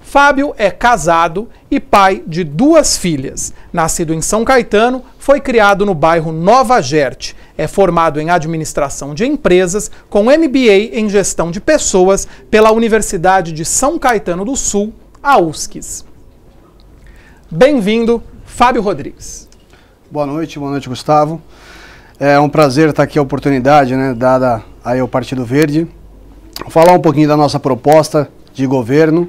Fábio é casado e pai de duas filhas. Nascido em São Caetano, foi criado no bairro Nova Gerte. É formado em administração de empresas, com MBA em gestão de pessoas pela Universidade de São Caetano do Sul, a USCS. Bem-vindo, Fábio Rodrigues. Boa noite, boa noite, Gustavo. É um prazer estar aqui a oportunidade, né, dada aí ao Partido Verde, falar um pouquinho da nossa proposta de governo,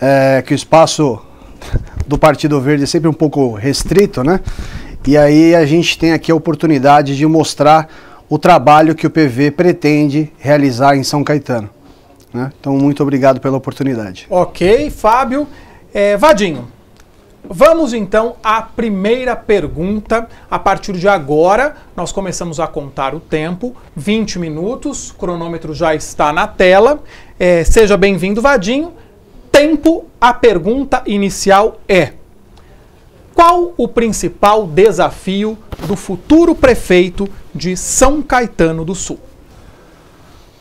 é, que o espaço do Partido Verde é sempre um pouco restrito, né? E aí a gente tem aqui a oportunidade de mostrar o trabalho que o PV pretende realizar em São Caetano. Né? Então, muito obrigado pela oportunidade. Ok, Fábio. É, Vadinho, Vamos então à primeira pergunta. A partir de agora, nós começamos a contar o tempo, 20 minutos, o cronômetro já está na tela. É, seja bem-vindo, Vadinho. Tempo, a pergunta inicial é: Qual o principal desafio do futuro prefeito de São Caetano do Sul?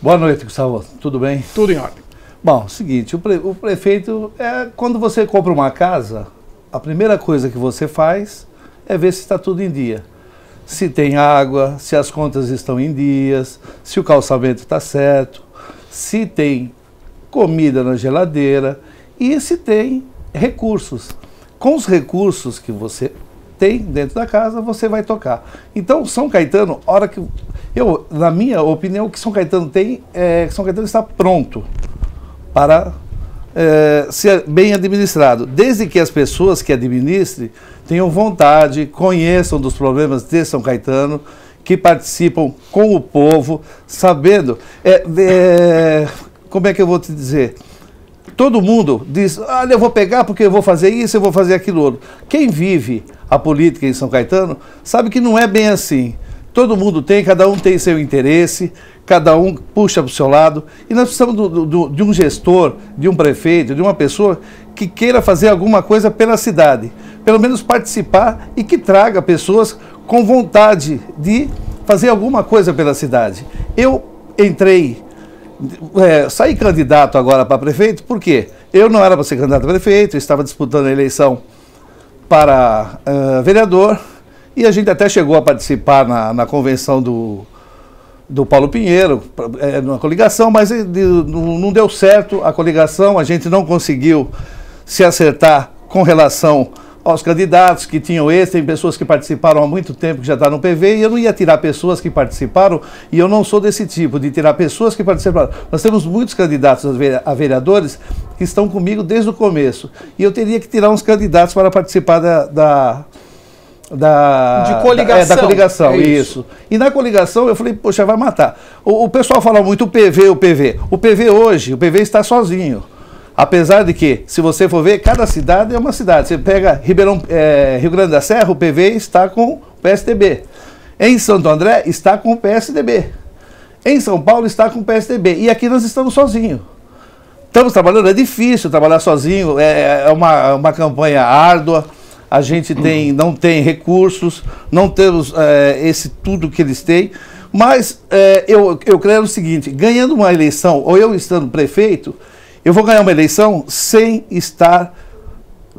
Boa noite, Gustavo. Tudo bem? Tudo em ordem. Bom, seguinte, o, pre o prefeito, é, quando você compra uma casa, a primeira coisa que você faz é ver se está tudo em dia. Se tem água, se as contas estão em dias, se o calçamento está certo, se tem comida na geladeira e se tem recursos. Com os recursos que você tem dentro da casa, você vai tocar. Então, São Caetano, hora que eu, na minha opinião, o que São Caetano tem é que São Caetano está pronto para é, ser é bem administrado, desde que as pessoas que administrem tenham vontade, conheçam dos problemas de São Caetano, que participam com o povo, sabendo. É, é, como é que eu vou te dizer? Todo mundo diz: olha, eu vou pegar porque eu vou fazer isso, eu vou fazer aquilo outro. Quem vive a política em São Caetano sabe que não é bem assim. Todo mundo tem, cada um tem seu interesse, cada um puxa para o seu lado. E nós precisamos do, do, de um gestor, de um prefeito, de uma pessoa que queira fazer alguma coisa pela cidade. Pelo menos participar e que traga pessoas com vontade de fazer alguma coisa pela cidade. Eu entrei, é, saí candidato agora para prefeito, por quê? Eu não era para ser candidato a prefeito, estava disputando a eleição para uh, vereador e a gente até chegou a participar na, na convenção do, do Paulo Pinheiro, é, é, numa coligação, mas eh, de, não deu certo a coligação, a gente não conseguiu se acertar com relação aos candidatos que tinham esse, tem pessoas que participaram há muito tempo que já está no PV, e eu não ia tirar pessoas que participaram, e eu não sou desse tipo, de tirar pessoas que participaram. Nós temos muitos candidatos a vereadores que estão comigo desde o começo, e eu teria que tirar uns candidatos para participar da, da, da, de coligação. Da, é, da coligação, é isso. isso. E na coligação eu falei, poxa, vai matar. O, o, pessoal fala muito o PV, o PV. O PV hoje, o PV está sozinho. Apesar de que, se você for ver, cada cidade é uma cidade. Você pega Ribeirão, é, Rio Grande da Serra, o PV está com o PSDB. Em Santo André está com o PSDB. Em São Paulo está com o PSDB. E aqui nós estamos sozinhos. Estamos trabalhando, é difícil trabalhar sozinho, é, é uma, uma campanha árdua a gente tem, não tem recursos, não temos é, esse tudo que eles têm. Mas é, eu, eu creio o seguinte: ganhando uma eleição, ou eu estando prefeito, eu vou ganhar uma eleição sem estar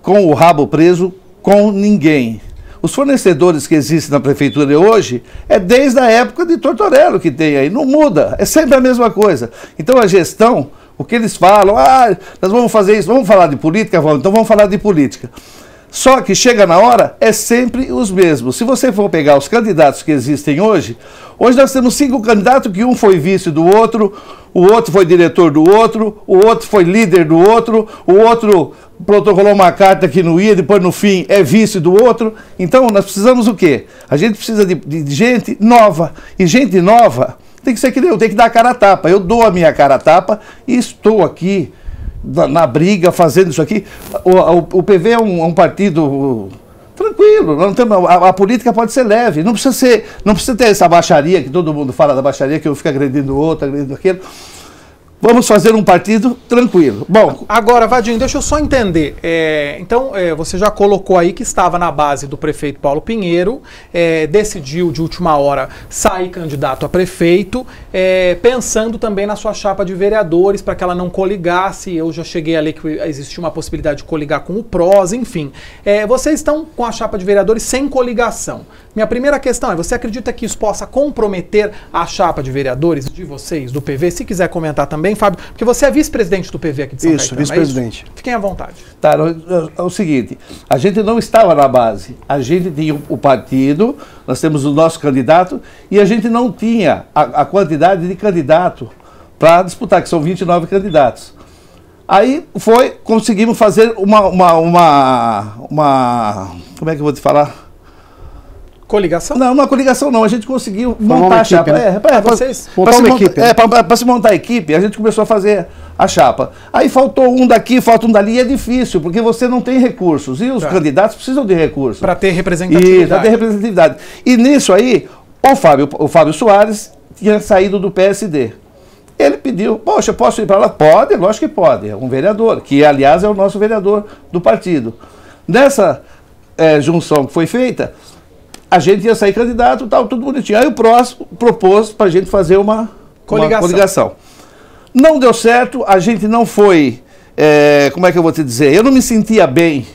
com o rabo preso com ninguém. Os fornecedores que existem na prefeitura hoje é desde a época de Tortorello que tem aí, não muda, é sempre a mesma coisa. Então a gestão, o que eles falam, ah, nós vamos fazer isso, vamos falar de política, vamos, então vamos falar de política. Só que chega na hora, é sempre os mesmos. Se você for pegar os candidatos que existem hoje, hoje nós temos cinco candidatos que um foi vice do outro, o outro foi diretor do outro, o outro foi líder do outro, o outro protocolou uma carta que não ia, depois no fim é vice do outro. Então nós precisamos o quê? A gente precisa de, de gente nova. E gente nova tem que ser que eu, tem que dar a cara a tapa. Eu dou a minha cara a tapa e estou aqui na, briga, fazendo isso aqui. O, o, o PV é um, é um, partido tranquilo, não tem, a, a, política pode ser leve, não precisa, ser, não precisa ter essa baixaria que todo mundo fala da baixaria, que eu fico agredindo o outro, agredindo aquilo vamos fazer um partido tranquilo. Bom. Agora, Vadinho, deixa eu só entender. É, então, é, você já colocou aí que estava na base do prefeito Paulo Pinheiro, é, decidiu de última hora sair candidato a prefeito, é, pensando também na sua chapa de vereadores para que ela não coligasse. Eu já cheguei ali que existia uma possibilidade de coligar com o PROS, enfim. É, vocês estão com a chapa de vereadores sem coligação. Minha primeira questão é: você acredita que isso possa comprometer a chapa de vereadores de vocês, do PV? Se quiser comentar também, Fábio, porque você é vice-presidente do PV aqui de São isso, Vice -presidente. É isso, vice-presidente. Fiquem à vontade. Tá, é o seguinte: a gente não estava na base, a gente tinha o partido, nós temos o nosso candidato e a gente não tinha a, a quantidade de candidato para disputar, que são 29 candidatos. Aí foi, conseguimos fazer uma, uma, uma, uma. Como é que eu vou te falar? Coligação? Não, uma coligação não. A gente conseguiu montar a chapa. Equipe, né? É, vocês montar uma equipe. É, para se montar a equipe, a gente começou a fazer a chapa. Aí faltou um daqui, falta um dali, é difícil, porque você não tem recursos. E os tá. candidatos precisam de recursos. Para ter representatividade. Para ter representatividade. E nisso aí, o Fábio, o Fábio Soares tinha saído do PSD. Ele pediu, poxa, posso ir para lá? Pode, lógico que pode. É um vereador, que aliás é o nosso vereador do partido. Nessa é, junção que foi feita, a gente ia sair candidato, tal, tudo bonitinho. Aí o próximo propôs para a gente fazer uma coligação. uma coligação. Não deu certo, a gente não foi, é, como é que eu vou te dizer, eu não me sentia bem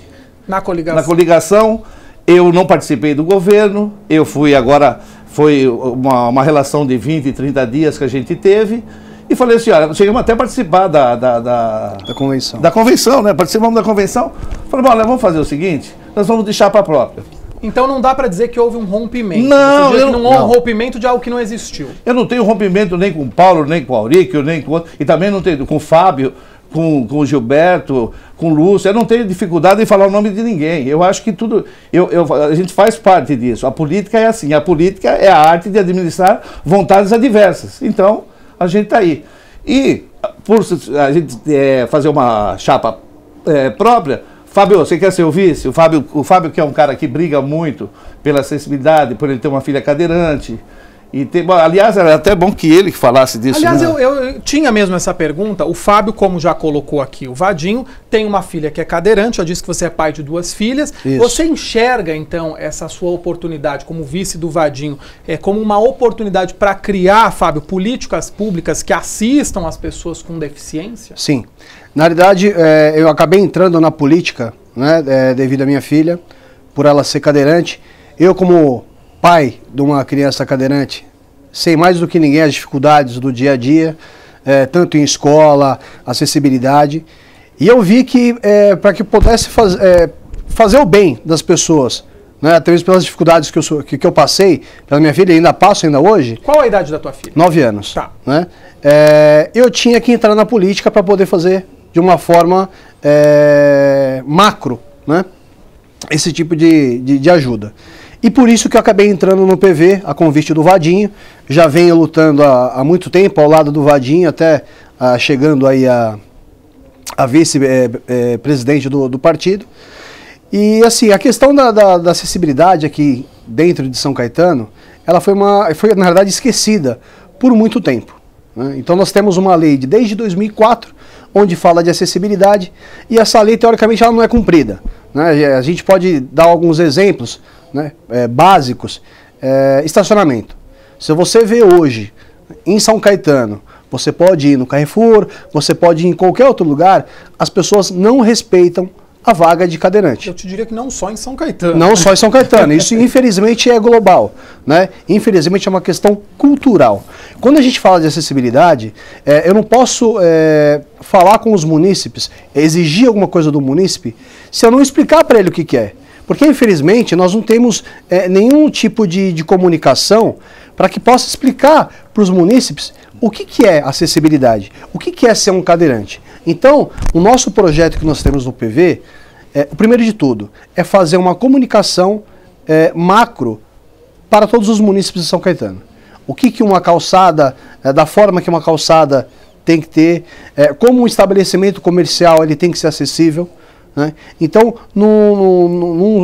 na coligação. na coligação, eu não participei do governo, eu fui agora, foi uma, uma relação de 20, 30 dias que a gente teve, e falei assim, olha, chegamos até a participar da, da, da, da, convenção. Da convenção, né? Participamos da convenção. Falei, olha, vamos fazer o seguinte, nós vamos deixar para a própria. Então não dá para dizer que houve um rompimento. Não, eu não, houve um rompimento de algo que não existiu. Eu não tenho rompimento nem com o Paulo, nem com o Auríquio, nem com outro, e também não tenho com o Fábio, com, com o Gilberto, com o Lúcio. Eu não tenho dificuldade em falar o nome de ninguém. Eu acho que tudo. Eu, eu, a gente faz parte disso. A política é assim. A política é a arte de administrar vontades adversas. Então, a gente está aí. E por a gente é, fazer uma chapa é, própria, Fábio, você quer ser o vice? O Fábio, o Fábio que é um cara que briga muito pela acessibilidade, por ele ter uma filha cadeirante. E ter, bom, aliás, era até bom que ele falasse disso. Aliás, né? eu, eu, tinha mesmo essa pergunta. O Fábio, como já colocou aqui o Vadinho, tem uma filha que é cadeirante, já disse que você é pai de duas filhas. Isso. Você enxerga, então, essa sua oportunidade como vice do Vadinho é, como uma oportunidade para criar, Fábio, políticas públicas que assistam as pessoas com deficiência? Sim. Na realidade, é, eu acabei entrando na política, né, é, devido à minha filha, por ela ser cadeirante. Eu, como pai de uma criança cadeirante, sei mais do que ninguém as dificuldades do dia a dia, é, tanto em escola, acessibilidade. E eu vi que para que pudesse faz, fazer o bem das pessoas, né, até mesmo pelas dificuldades que eu, que, que eu passei pela minha filha, ainda passo ainda hoje. Qual a idade da tua filha? Nove anos. Tá. Né? eu tinha que entrar na política para poder fazer de uma forma é, macro, né? Esse tipo de, de, de ajuda. E por isso que eu acabei entrando no PV, a convite do Vadinho. Já venho lutando há, há muito tempo ao lado do Vadinho, até ah, chegando aí a, a vice-presidente é, é, do, do, partido. E assim, a questão da, da, da, acessibilidade aqui dentro de São Caetano, ela foi, uma, foi na verdade esquecida por muito tempo. Né? Então nós temos uma lei de, desde 2004 onde fala de acessibilidade, e essa lei, teoricamente, ela não é cumprida. Né? Eh, a gente pode dar alguns exemplos né, é, básicos. É, estacionamento. Se você vê hoje, em São Caetano, você pode ir no Carrefour, você pode ir em qualquer outro lugar, as pessoas não respeitam a vaga de cadeirante. Eu te diria que não só em São Caetano. Não só em São Caetano. Isso, infelizmente, é global. Né? Infelizmente, é uma questão cultural. Quando a gente fala de acessibilidade, é, eu não posso é, falar com os munícipes, exigir alguma coisa do munícipe, se eu não explicar para ele o que, que, é. Porque, infelizmente, nós não temos é, nenhum tipo de, de comunicação para que possa explicar para os munícipes o que, que é acessibilidade, o que, que é ser um cadeirante. Então, o nosso projeto que nós temos no PV, é, o primeiro de tudo, é fazer uma comunicação é, macro para todos os municípios de São Caetano. O que, que uma calçada, é, da forma que uma calçada tem que ter, é, como um estabelecimento comercial ele tem que ser acessível. Né? Então, num,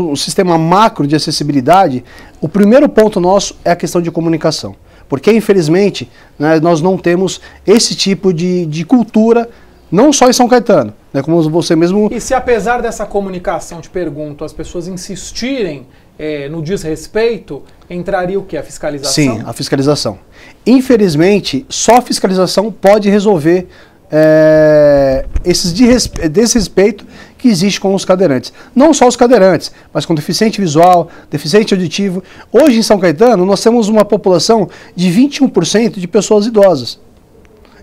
num sistema macro de acessibilidade, o primeiro ponto nosso é a questão de comunicação porque infelizmente né, nós não temos esse tipo de, de cultura não só em São Caetano, né? Como você mesmo. E se apesar dessa comunicação, te pergunto, as pessoas insistirem é, no desrespeito, entraria o que? A fiscalização? Sim, a fiscalização. Infelizmente, só a fiscalização pode resolver é, esses desrespeito que existe com os cadeirantes. Não só os cadeirantes, mas com deficiente visual, deficiente auditivo. Hoje em São Caetano, nós temos uma população de 21% de pessoas idosas.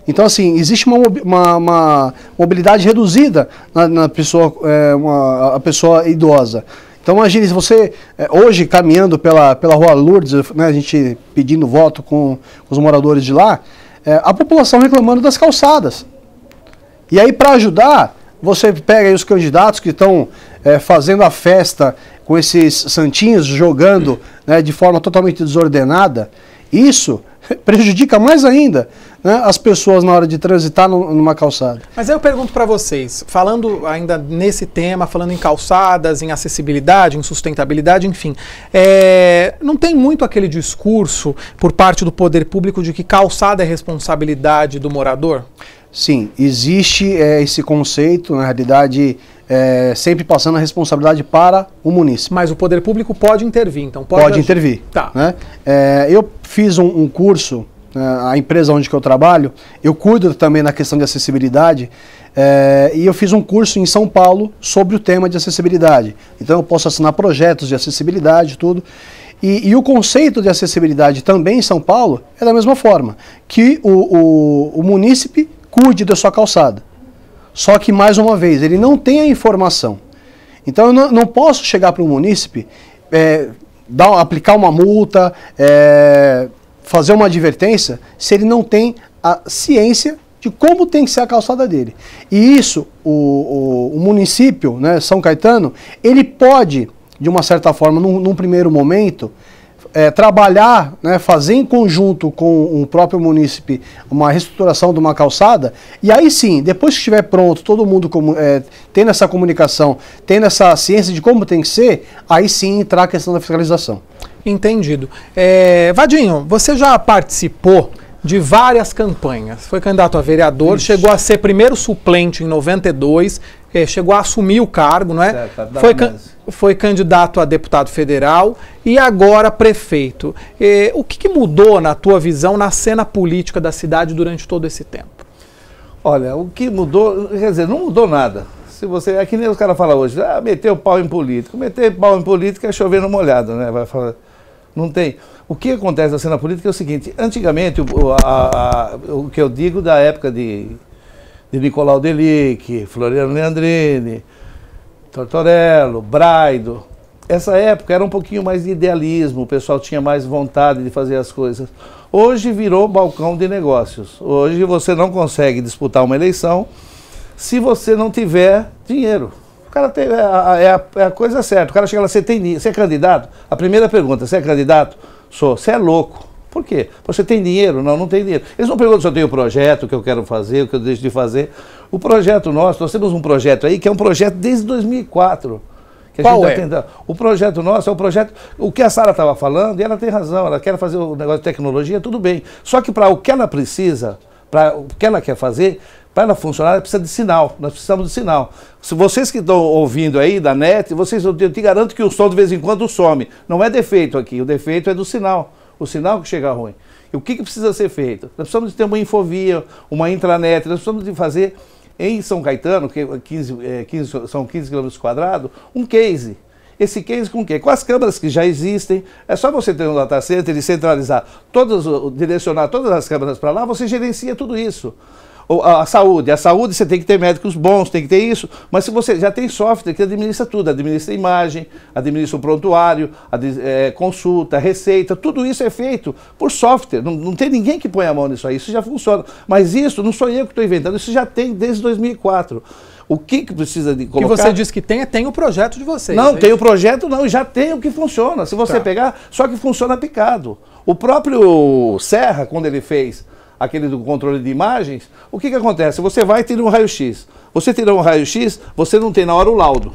Então, assim, existe uma, uma, uma mobilidade reduzida na, na pessoa, é, uma, a pessoa idosa. Então imagine se você é, hoje caminhando pela, pela rua Lourdes, né, a gente pedindo voto com, os moradores de lá, é, a população reclamando das calçadas. E aí para ajudar, você pega os candidatos que estão é, fazendo a festa com esses santinhos, jogando né, de forma totalmente desordenada. Isso prejudica mais ainda né, as pessoas na hora de transitar no, numa calçada. Mas aí eu pergunto para vocês, falando ainda nesse tema, falando em calçadas, em acessibilidade, em sustentabilidade, enfim, é, não tem muito aquele discurso por parte do poder público de que calçada é responsabilidade do morador? Sim, existe é, esse conceito, na realidade é, sempre passando a responsabilidade para o munícipe. Mas o poder público pode intervir, então pode. Pode intervir. Tá. Né? É, eu fiz um, um curso, né, a empresa onde eu trabalho, eu cuido também na questão de acessibilidade. É, e eu fiz um curso em São Paulo sobre o tema de acessibilidade. Então eu posso assinar projetos de acessibilidade, tudo. E, e o conceito de acessibilidade também em São Paulo é da mesma forma, que o, o, o munícipe cuide da sua calçada. Só que, mais uma vez, ele não tem a informação. Então, eu não, não posso chegar para o munícipe, é, dar, aplicar uma multa, é, fazer uma advertência, se ele não tem a ciência de como tem que ser a calçada dele. E isso, o, o, o município, né, São Caetano, ele pode, de uma certa forma, num, num primeiro momento, é, trabalhar, né, fazer em conjunto com o próprio munícipe uma reestruturação de uma calçada, e aí sim, depois que estiver pronto, todo mundo é, tendo essa comunicação, tendo essa ciência de como tem que ser, aí sim entrar a questão da fiscalização. Entendido. É, Vadinho, você já participou de várias campanhas. Foi candidato a vereador, Isso. chegou a ser primeiro suplente em 92, é, chegou a assumir o cargo, não é? Certo, tá foi, can foi candidato a deputado federal e agora prefeito. E, o que, que, mudou, na tua visão, na cena política da cidade durante todo esse tempo? Olha, o que mudou, quer dizer, não mudou nada. Se você, é que nem os caras falam hoje, ah, o pau em político. Meter pau em política é chover no molhado, né? Vai falar, não tem. O que acontece na cena política é o seguinte, antigamente, o, a, a, o que eu digo da época de, de Nicolau Delic, Floriano Leandrini, Tortorello, Braido. Essa época era um pouquinho mais de idealismo, o pessoal tinha mais vontade de fazer as coisas. Hoje virou balcão de negócios. Hoje você não consegue disputar uma eleição se você não tiver dinheiro. O cara tem, é, a, é, é a coisa certa. O cara chega lá, você tem você é candidato? A primeira pergunta, você é candidato? Sou. Você é louco. Por quê? Você tem dinheiro? Não, não tem dinheiro. Eles não perguntam se eu tenho projeto, o que eu quero fazer, o que eu deixo de fazer. O projeto nosso, nós temos um projeto aí que é um projeto desde 2004. Que Qual tá é? Tá o projeto nosso é o projeto. O que a Sara estava falando, e ela tem razão, ela quer fazer o negócio de tecnologia, tudo bem. Só que para o que ela precisa, para o que ela quer fazer, para ela funcionar, ela precisa de sinal. Nós precisamos de sinal. Se vocês que estão ouvindo aí da net, vocês eu te garanto que o som de vez em quando some. Não é defeito aqui, o defeito é do sinal. O sinal que chega ruim. E o que, que precisa ser feito? Nós precisamos de ter uma infovia, uma intranet, nós precisamos de fazer em São Caetano, que 15, é, 15, é, são 15 quilômetros quadrados, um case. Esse case com o quê? Com as câmaras que já existem. É só você ter um data center e centralizar, todas, direcionar todas as câmaras para lá, você gerencia tudo isso a saúde. A saúde você tem que ter médicos bons, tem que ter isso. Mas se você já tem software que administra tudo, administra imagem, administra o prontuário, é, consulta, receita, tudo isso é feito por software. Não, não tem ninguém que põe a mão nisso aí, isso já funciona. Mas isso não sou eu que estou inventando, isso já tem desde 2004. O que, que precisa de colocar? Que você disse que tem, tem o projeto de vocês. Não, é tem o projeto não, já tem o que funciona. Se você tá. pegar, só que funciona picado. O próprio Serra, quando ele fez aquele do controle de imagens, o que, que acontece? Você vai ter um raio-x. Você tirar um raio-x, você não tem na hora o laudo.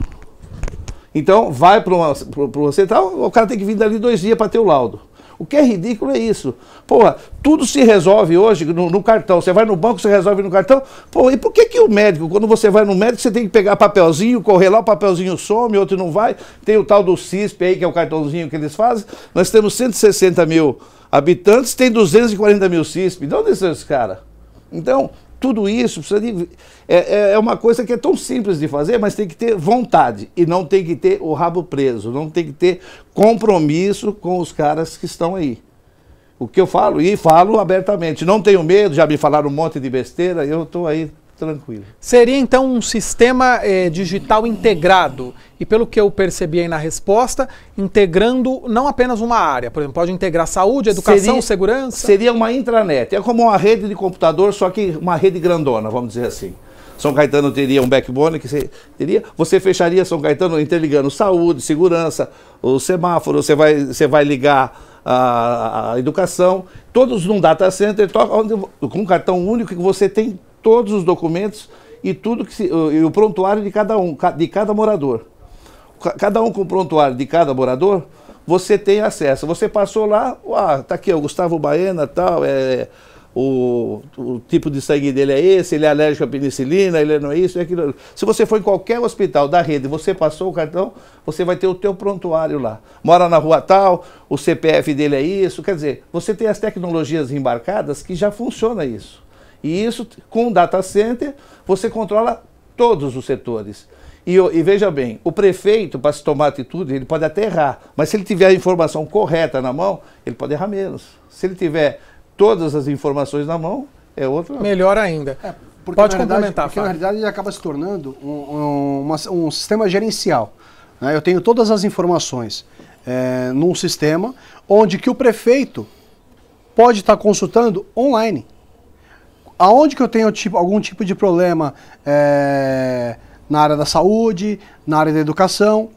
Então, vai para o hospital, o cara tem que vir dali dois dias para ter o laudo. O que é ridículo é isso. Porra, tudo se resolve hoje no, no, cartão. Você vai no banco, você resolve no cartão. Pô, e por que, que o médico, quando você vai no médico, você tem que pegar papelzinho, correr lá, o papelzinho some, outro não vai? Tem o tal do CISP aí, que é o cartãozinho que eles fazem. Nós temos 160 mil habitantes, tem 240 mil CISP. De onde são esses caras? Então, tudo isso precisa de. É, é, é uma coisa que é tão simples de fazer, mas tem que ter vontade e não tem que ter o rabo preso, não tem que ter compromisso com os caras que estão aí. O que eu falo, e falo abertamente, não tenho medo, já me falaram um monte de besteira, eu estou aí tranquilo. Seria então um sistema eh, digital integrado. E pelo que eu percebi aí na resposta, integrando não apenas uma área, por exemplo, pode integrar saúde, educação, seria, segurança. Seria uma intranet. É como uma rede de computador, só que uma rede grandona, vamos dizer assim. São Caetano teria um backbone que você teria. Você fecharia São Caetano interligando saúde, segurança, o semáforo, você vai, você vai ligar a, a educação, todos num data center, onde, com um cartão único que você tem todos os documentos e tudo que se, e o prontuário de cada um, de cada morador. Cada um com o prontuário de cada morador, você tem acesso. Você passou lá, ah, tá aqui o Gustavo Baena, tal, é o, o tipo de sangue dele é esse, ele é alérgico à penicilina, ele não é isso, é aquilo. Se você for em qualquer hospital da rede, você passou o cartão, você vai ter o teu prontuário lá. Mora na rua tal, o CPF dele é isso, quer dizer, você tem as tecnologias embarcadas que já funciona isso. E isso, com o data center, você controla todos os setores. E, e veja bem, o prefeito, para se tomar atitude, ele pode até errar, mas se ele tiver a informação correta na mão, ele pode errar menos. Se ele tiver todas as informações na mão, é outra. Melhor ainda. É, porque, pode complementar. Verdade, porque, na realidade, ele acaba se tornando um, um, um sistema gerencial. Né? Eu tenho todas as informações é, num sistema onde que o prefeito pode estar tá consultando online aonde que eu tenho tipo, algum tipo de problema é, na área da saúde, na área da educação.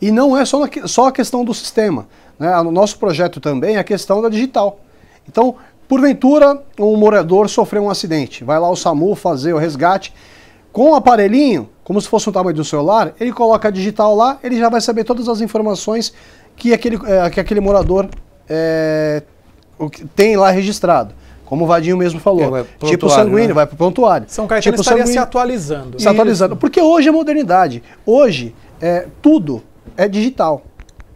E não é só, na, só a questão do sistema. Né? O nosso projeto também é a questão da digital. Então, porventura, um morador sofreu um acidente, vai lá o SAMU fazer o resgate. Com o aparelhinho, como se fosse o tamanho do celular, ele coloca a digital lá, ele já vai saber todas as informações que aquele, é, que aquele morador é, tem lá registrado. Como o Vadinho mesmo falou. É, tipo sanguíneo, né? vai para o prontuário. São Caetano tipo estaria se atualizando. Se Isso. atualizando. Porque hoje é modernidade. Hoje, é, tudo é digital.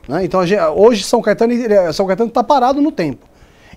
Né? Então, gente, hoje São Caetano São Caetano está parado no tempo.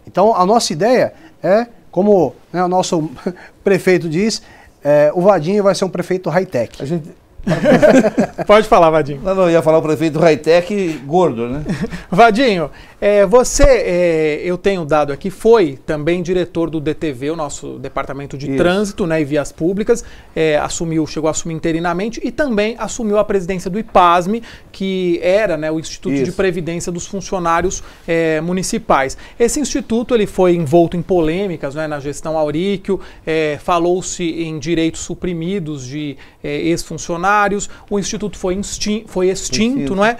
Então, a nossa ideia é, como né, o nosso prefeito diz, é, o Vadinho vai ser um prefeito high-tech. Gente... Pode falar, Vadinho. Não, não, ia falar o prefeito high-tech gordo, né? Vadinho, é, você, é, eu tenho dado aqui, foi também diretor do DTV, o nosso departamento de Isso. trânsito né, e vias públicas, é, assumiu, chegou a assumir interinamente e também assumiu a presidência do IPASME, que era né, o Instituto Isso. de Previdência dos Funcionários é, Municipais. Esse instituto ele foi envolto em polêmicas né, na gestão Auríquio, é, falou-se em direitos suprimidos de é, ex-funcionários, o instituto foi, foi extinto, Preciso. não é?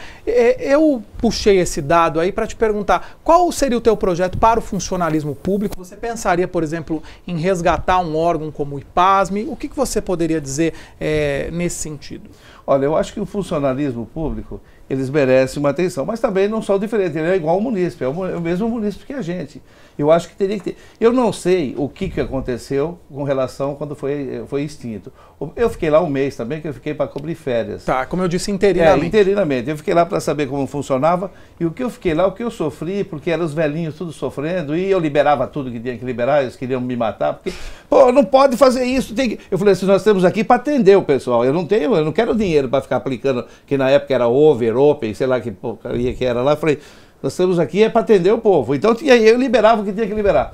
Eu puxei esse dado aí para te perguntar qual seria o teu projeto para o funcionalismo público? Você pensaria, por exemplo, em resgatar um órgão como o IPASME? O que, que você poderia dizer é, nesse sentido? Olha, eu acho que o funcionalismo público eles merecem uma atenção. Mas também não são diferentes, ele é igual ao munícipe, é, é o mesmo munícipe que a gente. Eu acho que teria que ter. Eu não sei o que, que aconteceu com relação quando foi, foi extinto. Eu fiquei lá um mês também, que eu fiquei para cobrir férias. Tá, como eu disse, é, interinamente. É, interinamente. Eu fiquei lá para saber como funcionava e o que eu fiquei lá, o que eu sofri, porque eram os velhinhos tudo sofrendo e eu liberava tudo que tinha que liberar, eles queriam me matar, porque, pô, não pode fazer isso. Tem que... Eu falei assim, nós estamos aqui para atender o pessoal. Eu não tenho, eu não quero dinheiro para ficar aplicando, que na época era over, Open, sei lá que porcaria que era lá, falei, nós estamos aqui é para atender o povo. Então tinha, eu liberava o que tinha que liberar.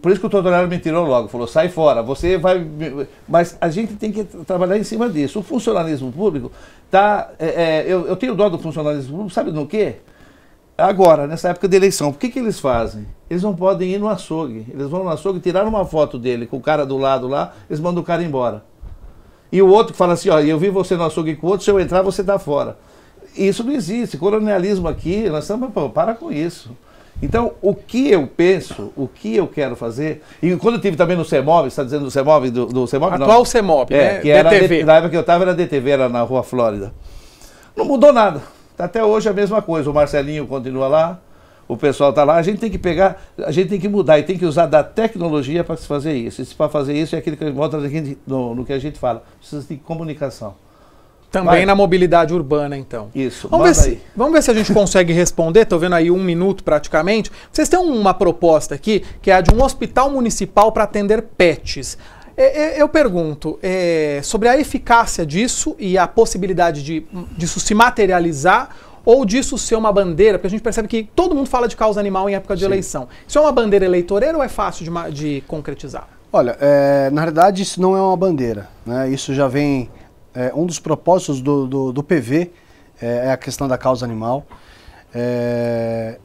Por isso que o Totorário me tirou logo, falou, sai fora, você vai. Mas a gente tem que trabalhar em cima disso. O funcionalismo público tá. É, é, eu, eu, tenho dó do funcionalismo público, sabe no quê? Agora, nessa época de eleição, o que, que eles fazem? Eles não podem ir no açougue. Eles vão no açougue, tirar uma foto dele com o cara do lado lá, eles mandam o cara embora. E o outro fala assim, ó, eu vi você no açougue com o outro, se eu entrar, você tá fora. Isso não existe. colonialismo aqui, nós estamos. Pô, para com isso. Então, o que eu penso, o que eu quero fazer, e quando eu tive também no CEMOB, está dizendo do CEMOB, do, do CEMOB, Atual não. CEMOB, é, né? Que era DTV. na época que eu estava era DTV, era na Rua Flórida. Não mudou nada. Até hoje é a mesma coisa. O Marcelinho continua lá, o pessoal está lá. A gente tem que pegar, a gente tem que mudar e tem que usar da tecnologia para se fazer isso. E para fazer isso é aquilo que volta no, no que a gente fala. Precisa de comunicação. Também Vai. na mobilidade urbana, então. Isso, vamos ver, se, vamos ver se a gente consegue responder. Estou vendo aí um minuto praticamente. Vocês têm uma proposta aqui que é a de um hospital municipal para atender pets. É, é, eu pergunto é, sobre a eficácia disso e a possibilidade de, disso se materializar ou disso ser uma bandeira, porque a gente percebe que todo mundo fala de causa animal em época de Sim. eleição. Isso é uma bandeira eleitoreira ou é fácil de, de concretizar? Olha, é, na verdade isso não é uma bandeira. Né? Isso já vem é, um dos propósitos do, do, do PV é, é, a questão da causa animal. É,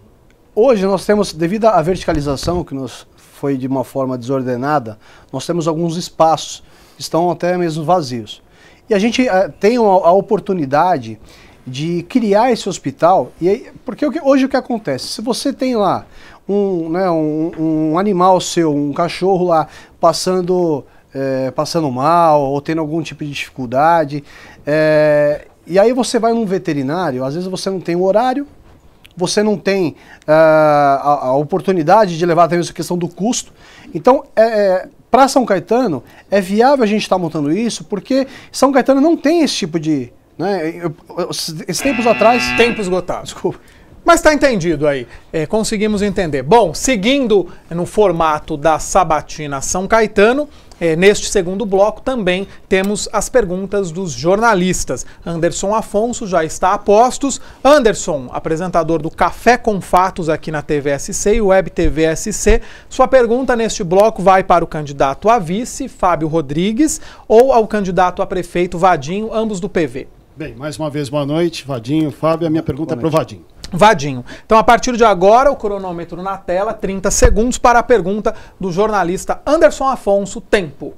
hoje nós temos, devido à verticalização que nos foi de uma forma desordenada, nós temos alguns espaços que estão até mesmo vazios. E a gente é, tem uma, a oportunidade de criar esse hospital, e aí, porque hoje o que acontece? Se você tem lá um, né, um, um animal seu, um cachorro lá, passando é, passando mal ou tendo algum tipo de dificuldade. É, e aí você vai num veterinário, às vezes você não tem o horário, você não tem ah, a, a, oportunidade de levar também essa questão do custo. Então, é, é para São Caetano, é viável a gente estar tá montando isso, porque São Caetano não tem esse tipo de. Né, eu, esses tempos atrás. Tempo esgotado. Desculpa. Mas está entendido aí, é, conseguimos entender. Bom, seguindo no formato da Sabatina São Caetano, é, neste segundo bloco também temos as perguntas dos jornalistas. Anderson Afonso já está a postos. Anderson, apresentador do Café com Fatos aqui na TVSC e Web TVSC, sua pergunta neste bloco vai para o candidato a vice, Fábio Rodrigues, ou ao candidato a prefeito, Vadinho, ambos do PV. Bem, mais uma vez, boa noite, Vadinho, Fábio. A minha pergunta é para o Vadinho. Vadinho. Então, a partir de agora, o cronômetro na tela, 30 segundos para a pergunta do jornalista Anderson Afonso. Tempo.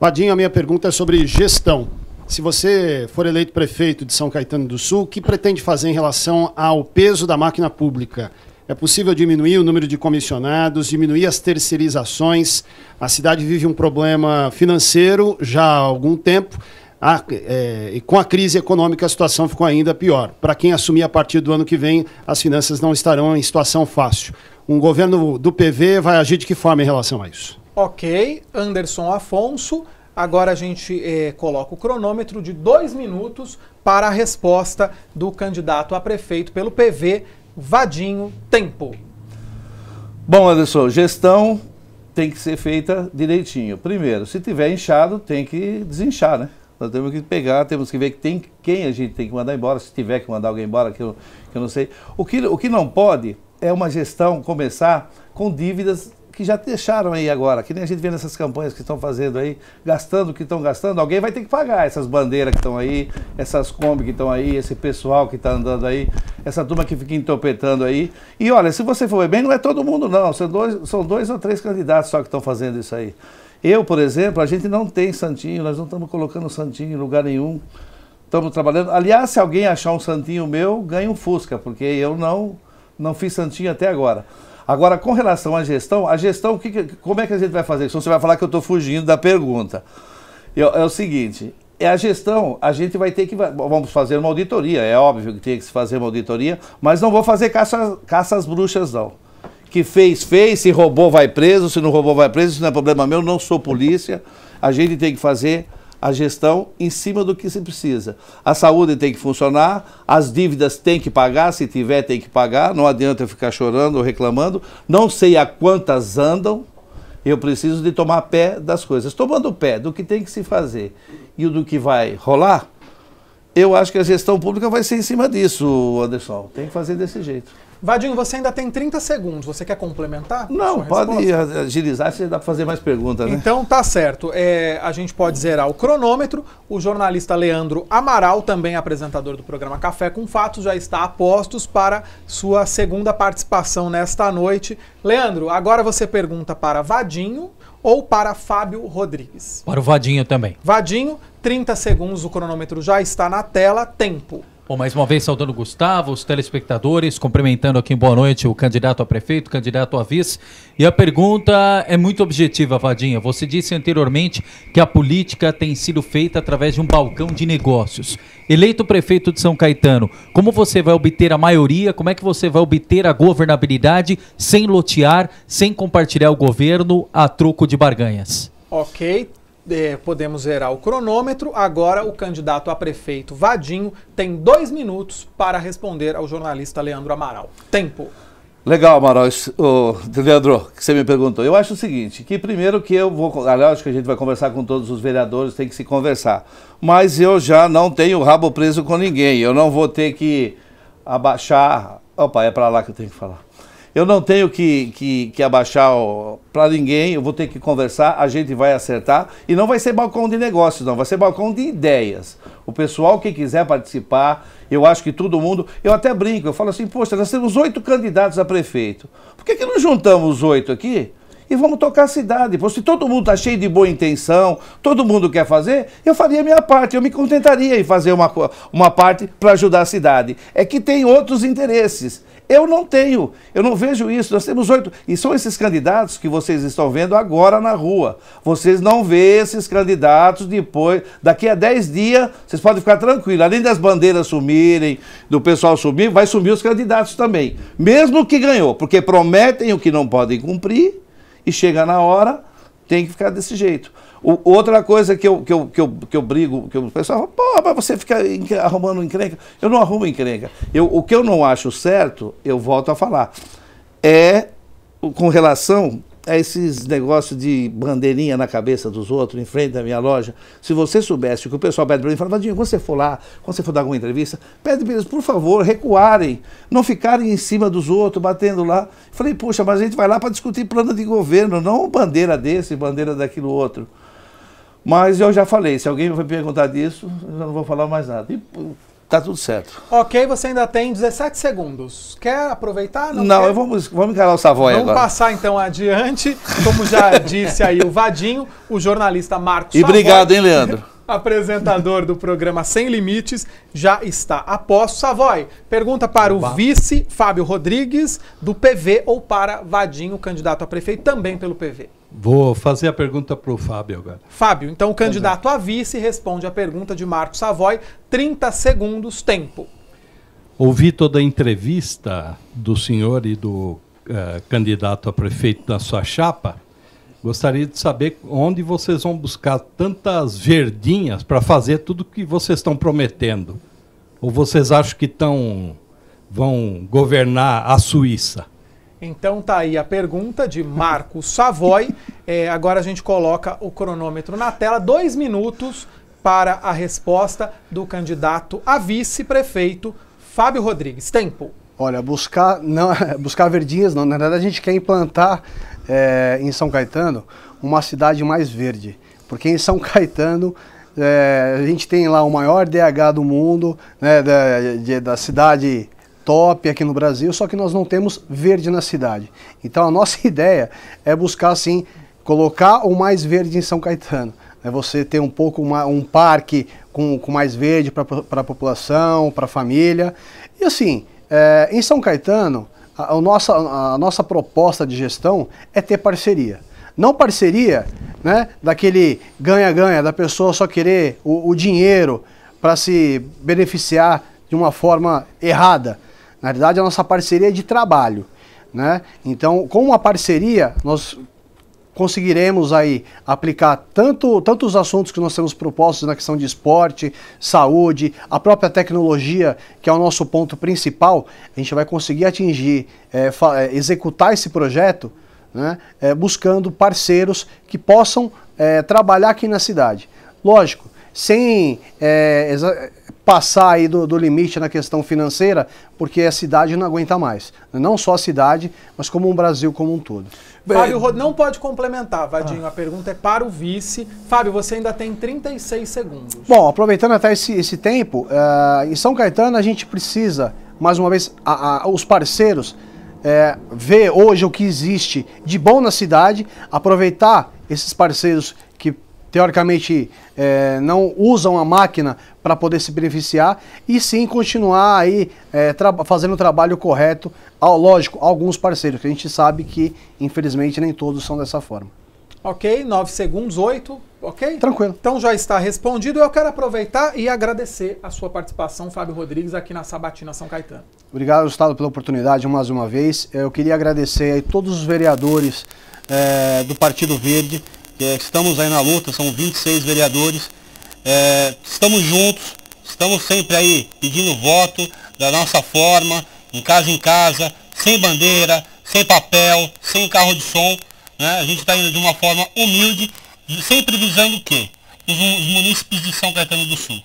Vadinho, a minha pergunta é sobre gestão. Se você for eleito prefeito de São Caetano do Sul, o que pretende fazer em relação ao peso da máquina pública? É possível diminuir o número de comissionados, diminuir as terceirizações. A cidade vive um problema financeiro já há algum tempo. A, é, e com a crise econômica a situação ficou ainda pior. Para quem assumir a partir do ano que vem, as finanças não estarão em situação fácil. Um governo do PV vai agir de que forma em relação a isso? Ok, Anderson Afonso. Agora a gente é, coloca o cronômetro de dois minutos para a resposta do candidato a prefeito pelo PV, Vadinho Tempo. Bom, Anderson, gestão tem que ser feita direitinho. Primeiro, se tiver inchado, tem que desinchar, né? Nós temos que pegar, temos que ver que tem, quem a gente tem que mandar embora, se tiver que mandar alguém embora, que eu, que eu não sei. O que, o que não pode é uma gestão começar com dívidas que já deixaram aí agora, que nem a gente vê nessas campanhas que estão fazendo aí, gastando o que estão gastando, alguém vai ter que pagar essas bandeiras que estão aí, essas Kombi que estão aí, esse pessoal que está andando aí, essa turma que fica interpretando aí. E olha, se você for bem, não é todo mundo não, são dois, são dois ou três candidatos só que estão fazendo isso aí. Eu, por exemplo, a gente não tem santinho, nós não estamos colocando santinho em lugar nenhum. Estamos trabalhando. Aliás, se alguém achar um santinho meu, ganha um Fusca, porque eu não, não fiz santinho até agora. Agora, com relação à gestão, a gestão, que, como é que a gente vai fazer Se Você vai falar que eu estou fugindo da pergunta. Eu, é o seguinte, é a gestão, a gente vai ter que, vamos fazer uma auditoria, é óbvio que tem que se fazer uma auditoria, mas não vou fazer caça, caça às bruxas não que fez, fez, se roubou vai preso, se não roubou vai preso, isso não é problema meu, não sou polícia. A gente tem que fazer a gestão em cima do que se precisa. A saúde tem que funcionar, as dívidas tem que pagar, se tiver tem que pagar, não adianta ficar chorando ou reclamando. Não sei a quantas andam, eu preciso de tomar pé das coisas. Tomando pé do que tem que se fazer e do que vai rolar, eu acho que a gestão pública vai ser em cima disso, Anderson. Tem que fazer desse jeito. Vadinho, você ainda tem 30 segundos. Você quer complementar? Não, pode agilizar, se dá para fazer mais perguntas. Né? Então tá certo. É, a gente pode zerar o cronômetro. O jornalista Leandro Amaral, também apresentador do programa Café com Fatos, já está a postos para sua segunda participação nesta noite. Leandro, agora você pergunta para Vadinho ou para Fábio Rodrigues? Para o Vadinho também. Vadinho, 30 segundos, o cronômetro já está na tela. Tempo. Bom, mais uma vez saudando Gustavo, os telespectadores, cumprimentando aqui em boa noite o candidato a prefeito, candidato a vice. E a pergunta é muito objetiva, Vadinha. Você disse anteriormente que a política tem sido feita através de um balcão de negócios. Eleito prefeito de São Caetano, como você vai obter a maioria? Como é que você vai obter a governabilidade sem lotear, sem compartilhar o governo a troco de barganhas? Ok, é, podemos zerar o cronômetro. Agora, o candidato a prefeito Vadinho tem dois minutos para responder ao jornalista Leandro Amaral. Tempo. Legal, Amaral. o Leandro, que você me perguntou. Eu acho o seguinte, que primeiro que eu vou... Aliás, que a gente vai conversar com todos os vereadores, tem que se conversar. Mas eu já não tenho rabo preso com ninguém. Eu não vou ter que abaixar... Opa, é para lá que eu tenho que falar. Eu não tenho que, que, que abaixar para ninguém, eu vou ter que conversar, a gente vai acertar. E não vai ser balcão de negócios, não, vai ser balcão de ideias. O pessoal que quiser participar, eu acho que todo mundo. Eu até brinco, eu falo assim, poxa, nós temos oito candidatos a prefeito. Por que, que não juntamos oito aqui? E vamos tocar a cidade. se todo mundo está cheio de boa intenção, todo mundo quer fazer, eu faria a minha parte, eu me contentaria em fazer uma, uma parte para ajudar a cidade. É que tem outros interesses. Eu não tenho, eu não vejo isso. Nós temos oito. E são esses candidatos que vocês estão vendo agora na rua. Vocês não vê esses candidatos depois. Daqui a dez dias, vocês podem ficar tranquilos. Além das bandeiras sumirem, do pessoal sumir, vai sumir os candidatos também. Mesmo que ganhou, porque prometem o que não podem cumprir e chega na hora, tem que ficar desse jeito. O, outra coisa que eu, que eu, que eu, que eu brigo, que o pessoal fala, pô, mas você fica arrumando encrenca. Eu não arrumo encrenca. Eu, o que eu não acho certo, eu volto a falar, é com relação a esses negócios de bandeirinha na cabeça dos outros, em frente da minha loja. Se você soubesse que o pessoal pede para mim, fala, Vadinho, quando você for lá, quando você for dar alguma entrevista, pede para eles, por favor, recuarem, não ficarem em cima dos outros, batendo lá. Falei, puxa, mas a gente vai lá para discutir plano de governo, não bandeira desse, bandeira daquilo outro. Mas eu já falei, se alguém me perguntar disso, eu não vou falar mais nada. E tá tudo certo. Ok, você ainda tem 17 segundos. Quer aproveitar? Não, não quer? Eu vamos, vamos encarar o Savoy vamos agora. Vamos passar então adiante, como já disse aí o Vadinho, o jornalista Marcos E Savoy, obrigado, hein, Leandro? apresentador do programa Sem Limites, já está a posto. Savoy, pergunta para o vice Fábio Rodrigues, do PV, ou para Vadinho, candidato a prefeito, também pelo PV. Vou fazer a pergunta para o Fábio agora. Fábio, então o candidato a vice responde a pergunta de Marcos Savoy, 30 segundos, tempo. Ouvi toda a entrevista do senhor e do uh, candidato a prefeito na sua chapa. Gostaria de saber onde vocês vão buscar tantas verdinhas para fazer tudo o que vocês estão prometendo. Ou vocês acham que tão vão governar a Suíça? Então tá aí a pergunta de Marco Savoy. É, agora a gente coloca o cronômetro na tela, dois minutos para a resposta do candidato a vice-prefeito Fábio Rodrigues. Tempo. Olha, buscar não buscar verdinhas não. Na verdade a gente quer implantar é, em São Caetano uma cidade mais verde, porque em São Caetano é, a gente tem lá o maior DH do mundo, né, da, de, da cidade top aqui no Brasil, só que nós não temos verde na cidade. Então a nossa ideia é buscar assim colocar o mais verde em São Caetano. É você ter um pouco um parque com, com mais verde para a população, para a família. E assim, é, em São Caetano, a, a, nossa, a nossa proposta de gestão é ter parceria. Não parceria né, daquele ganha-ganha, da pessoa só querer o, o dinheiro para se beneficiar de uma forma errada. Na verdade, a nossa parceria é de trabalho. Né? Então, com uma parceria, nós conseguiremos aí aplicar tanto, tanto os assuntos que nós temos propostos na questão de esporte, saúde, a própria tecnologia, que é o nosso ponto principal, a gente vai conseguir atingir, é, é executar esse projeto, né, é, buscando parceiros que possam é, trabalhar aqui na cidade. Lógico, sem é, passar aí do, do, limite na questão financeira, porque a cidade não aguenta mais. Não só a cidade, mas como o Brasil como um todo. Fábio é. Rod não pode complementar, Vadinho. Ah. A pergunta é para o vice. Fábio, você ainda tem 36 segundos. Bom, aproveitando até esse, esse tempo, uh, em São Caetano a gente precisa, mais uma vez, a, a, os parceiros eh, ver hoje o que existe de bom na cidade, aproveitar esses parceiros teoricamente é, não usam a máquina para poder se beneficiar e sim continuar aí é, tra fazendo o trabalho correto, ao, lógico, alguns parceiros, que a gente sabe que infelizmente nem todos são dessa forma. Ok, 9 segundos, 8, ok? Tranquilo. Então já está respondido. Eu quero aproveitar e agradecer a sua participação, Fábio Rodrigues, aqui na Sabatina São Caetano. Obrigado, Estado, pela oportunidade mais uma vez. Eu queria agradecer a todos os vereadores é, do Partido Verde estamos aí na luta, são 26 vereadores. É, estamos juntos, estamos sempre aí pedindo voto da nossa forma, em casa em casa, sem bandeira, sem papel, sem carro de som. Né? A gente está indo de uma forma humilde, sempre visando o quê? Os, os munícipes de São Caetano do Sul.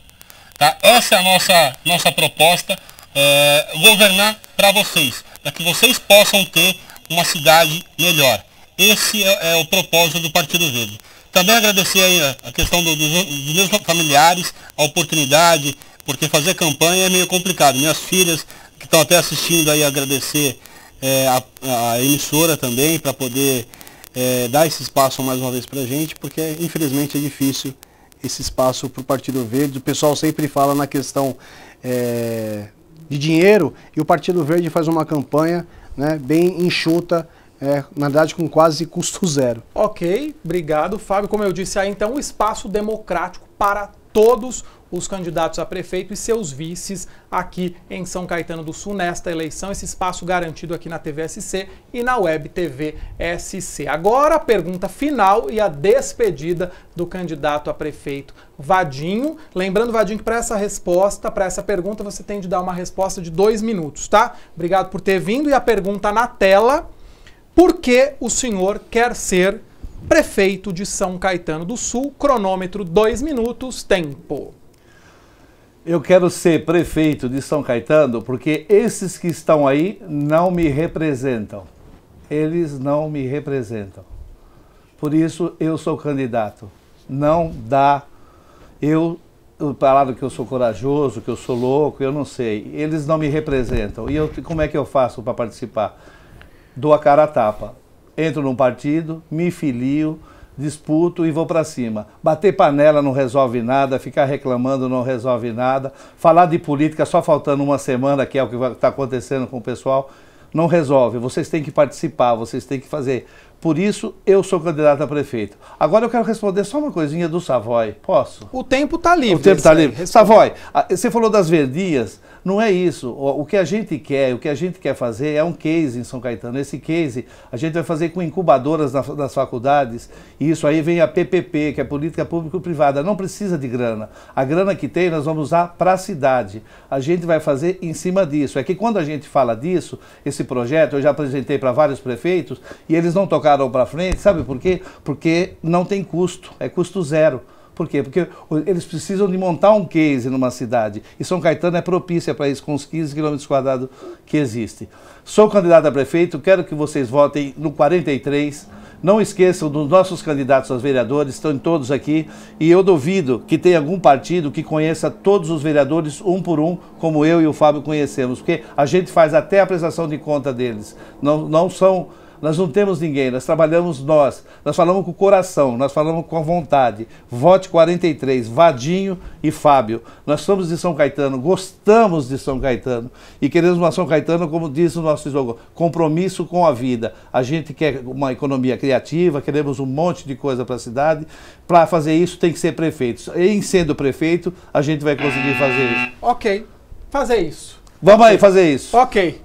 Tá? Essa é a nossa, nossa proposta, é, governar para vocês, para que vocês possam ter uma cidade melhor. Esse é, é o propósito do Partido Verde. Também agradecer aí a questão do, dos meus familiares, a oportunidade, porque fazer campanha é meio complicado. Minhas filhas, que estão até assistindo aí, agradecer é, a, a, emissora também, para poder é, dar esse espaço mais uma vez para a gente, porque infelizmente é difícil esse espaço para o Partido Verde. O pessoal sempre fala na questão é, de dinheiro e o Partido Verde faz uma campanha né, bem enxuta é, na verdade, com quase custo zero. Ok, obrigado, Fábio. Como eu disse aí, então, o espaço democrático para todos os candidatos a prefeito e seus vices aqui em São Caetano do Sul nesta eleição, esse espaço garantido aqui na TVSC e na Web TV SC. Agora a pergunta final e a despedida do candidato a prefeito Vadinho. Lembrando, Vadinho, que para essa resposta, para essa pergunta, você tem de dar uma resposta de dois minutos, tá? Obrigado por ter vindo e a pergunta na tela por que o senhor quer ser prefeito de São Caetano do Sul? Cronômetro, dois minutos, tempo. Eu quero ser prefeito de São Caetano porque esses que estão aí não me representam. Eles não me representam. Por isso eu sou candidato. Não dá. Eu falaram que eu sou corajoso, que eu sou louco, eu não sei. Eles não me representam. E eu, como é que eu faço para participar? dou a cara a tapa. Entro num partido, me filio, disputo e vou para cima. Bater panela não resolve nada, ficar reclamando não resolve nada, falar de política só faltando uma semana, que é o que está acontecendo com o pessoal, não resolve. Vocês têm que participar, vocês têm que fazer. Por isso, eu sou candidato a prefeito. Agora eu quero responder só uma coisinha do Savoy. Posso? O tempo está livre. O tempo está livre. Responde. Savoy, você falou das verdinhas. Não é isso. O que a gente quer, o que a gente quer fazer é um case em São Caetano. Esse case a gente vai fazer com incubadoras nas faculdades. E isso aí vem a PPP, que é Política Público-Privada. Não precisa de grana. A grana que tem nós vamos usar para a cidade. A gente vai fazer em cima disso. É que quando a gente fala disso, esse projeto eu já apresentei para vários prefeitos e eles não tocaram para frente. Sabe por quê? Porque não tem custo. É custo zero. Por quê? Porque eles precisam de montar um case numa cidade. E São Caetano é propícia para isso, com os 15 quilômetros quadrados que existe. Sou candidato a prefeito, quero que vocês votem no 43. Não esqueçam dos nossos candidatos aos vereadores, estão todos aqui. E eu duvido que tenha algum partido que conheça todos os vereadores um por um, como eu e o Fábio conhecemos. Porque a gente faz até a prestação de conta deles. Não, não são nós não temos ninguém, nós trabalhamos nós, nós falamos com o coração, nós falamos com a vontade. Vote 43, Vadinho e Fábio. Nós somos de São Caetano, gostamos de São Caetano e queremos uma São Caetano, como diz o nosso slogan, compromisso com a vida. A gente quer uma economia criativa, queremos um monte de coisa para a cidade. Para fazer isso tem que ser prefeito. em sendo prefeito, a gente vai conseguir fazer isso. Ok, fazer isso. Vamos aí fazer isso. Ok.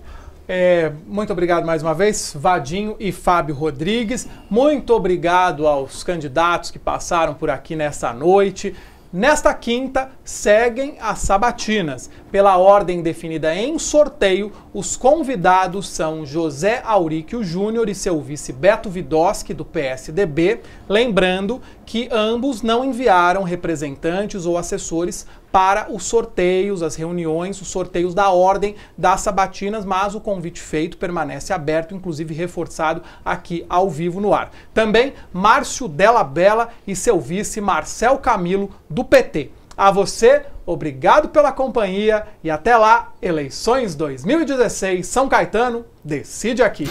É, muito obrigado mais uma vez, Vadinho e Fábio Rodrigues. Muito obrigado aos candidatos que passaram por aqui nessa noite. Nesta quinta, seguem as sabatinas. Pela ordem definida em sorteio, os convidados são José Auríquio Júnior e seu vice Beto Vidoski, do PSDB. Lembrando que ambos não enviaram representantes ou assessores para os sorteios, as reuniões, os sorteios da ordem das sabatinas, mas o convite feito permanece aberto, inclusive reforçado aqui ao vivo no ar. Também Márcio Della Bela e seu vice Marcel Camilo do PT. A você, obrigado pela companhia e até lá, eleições 2016, São Caetano, decide aqui.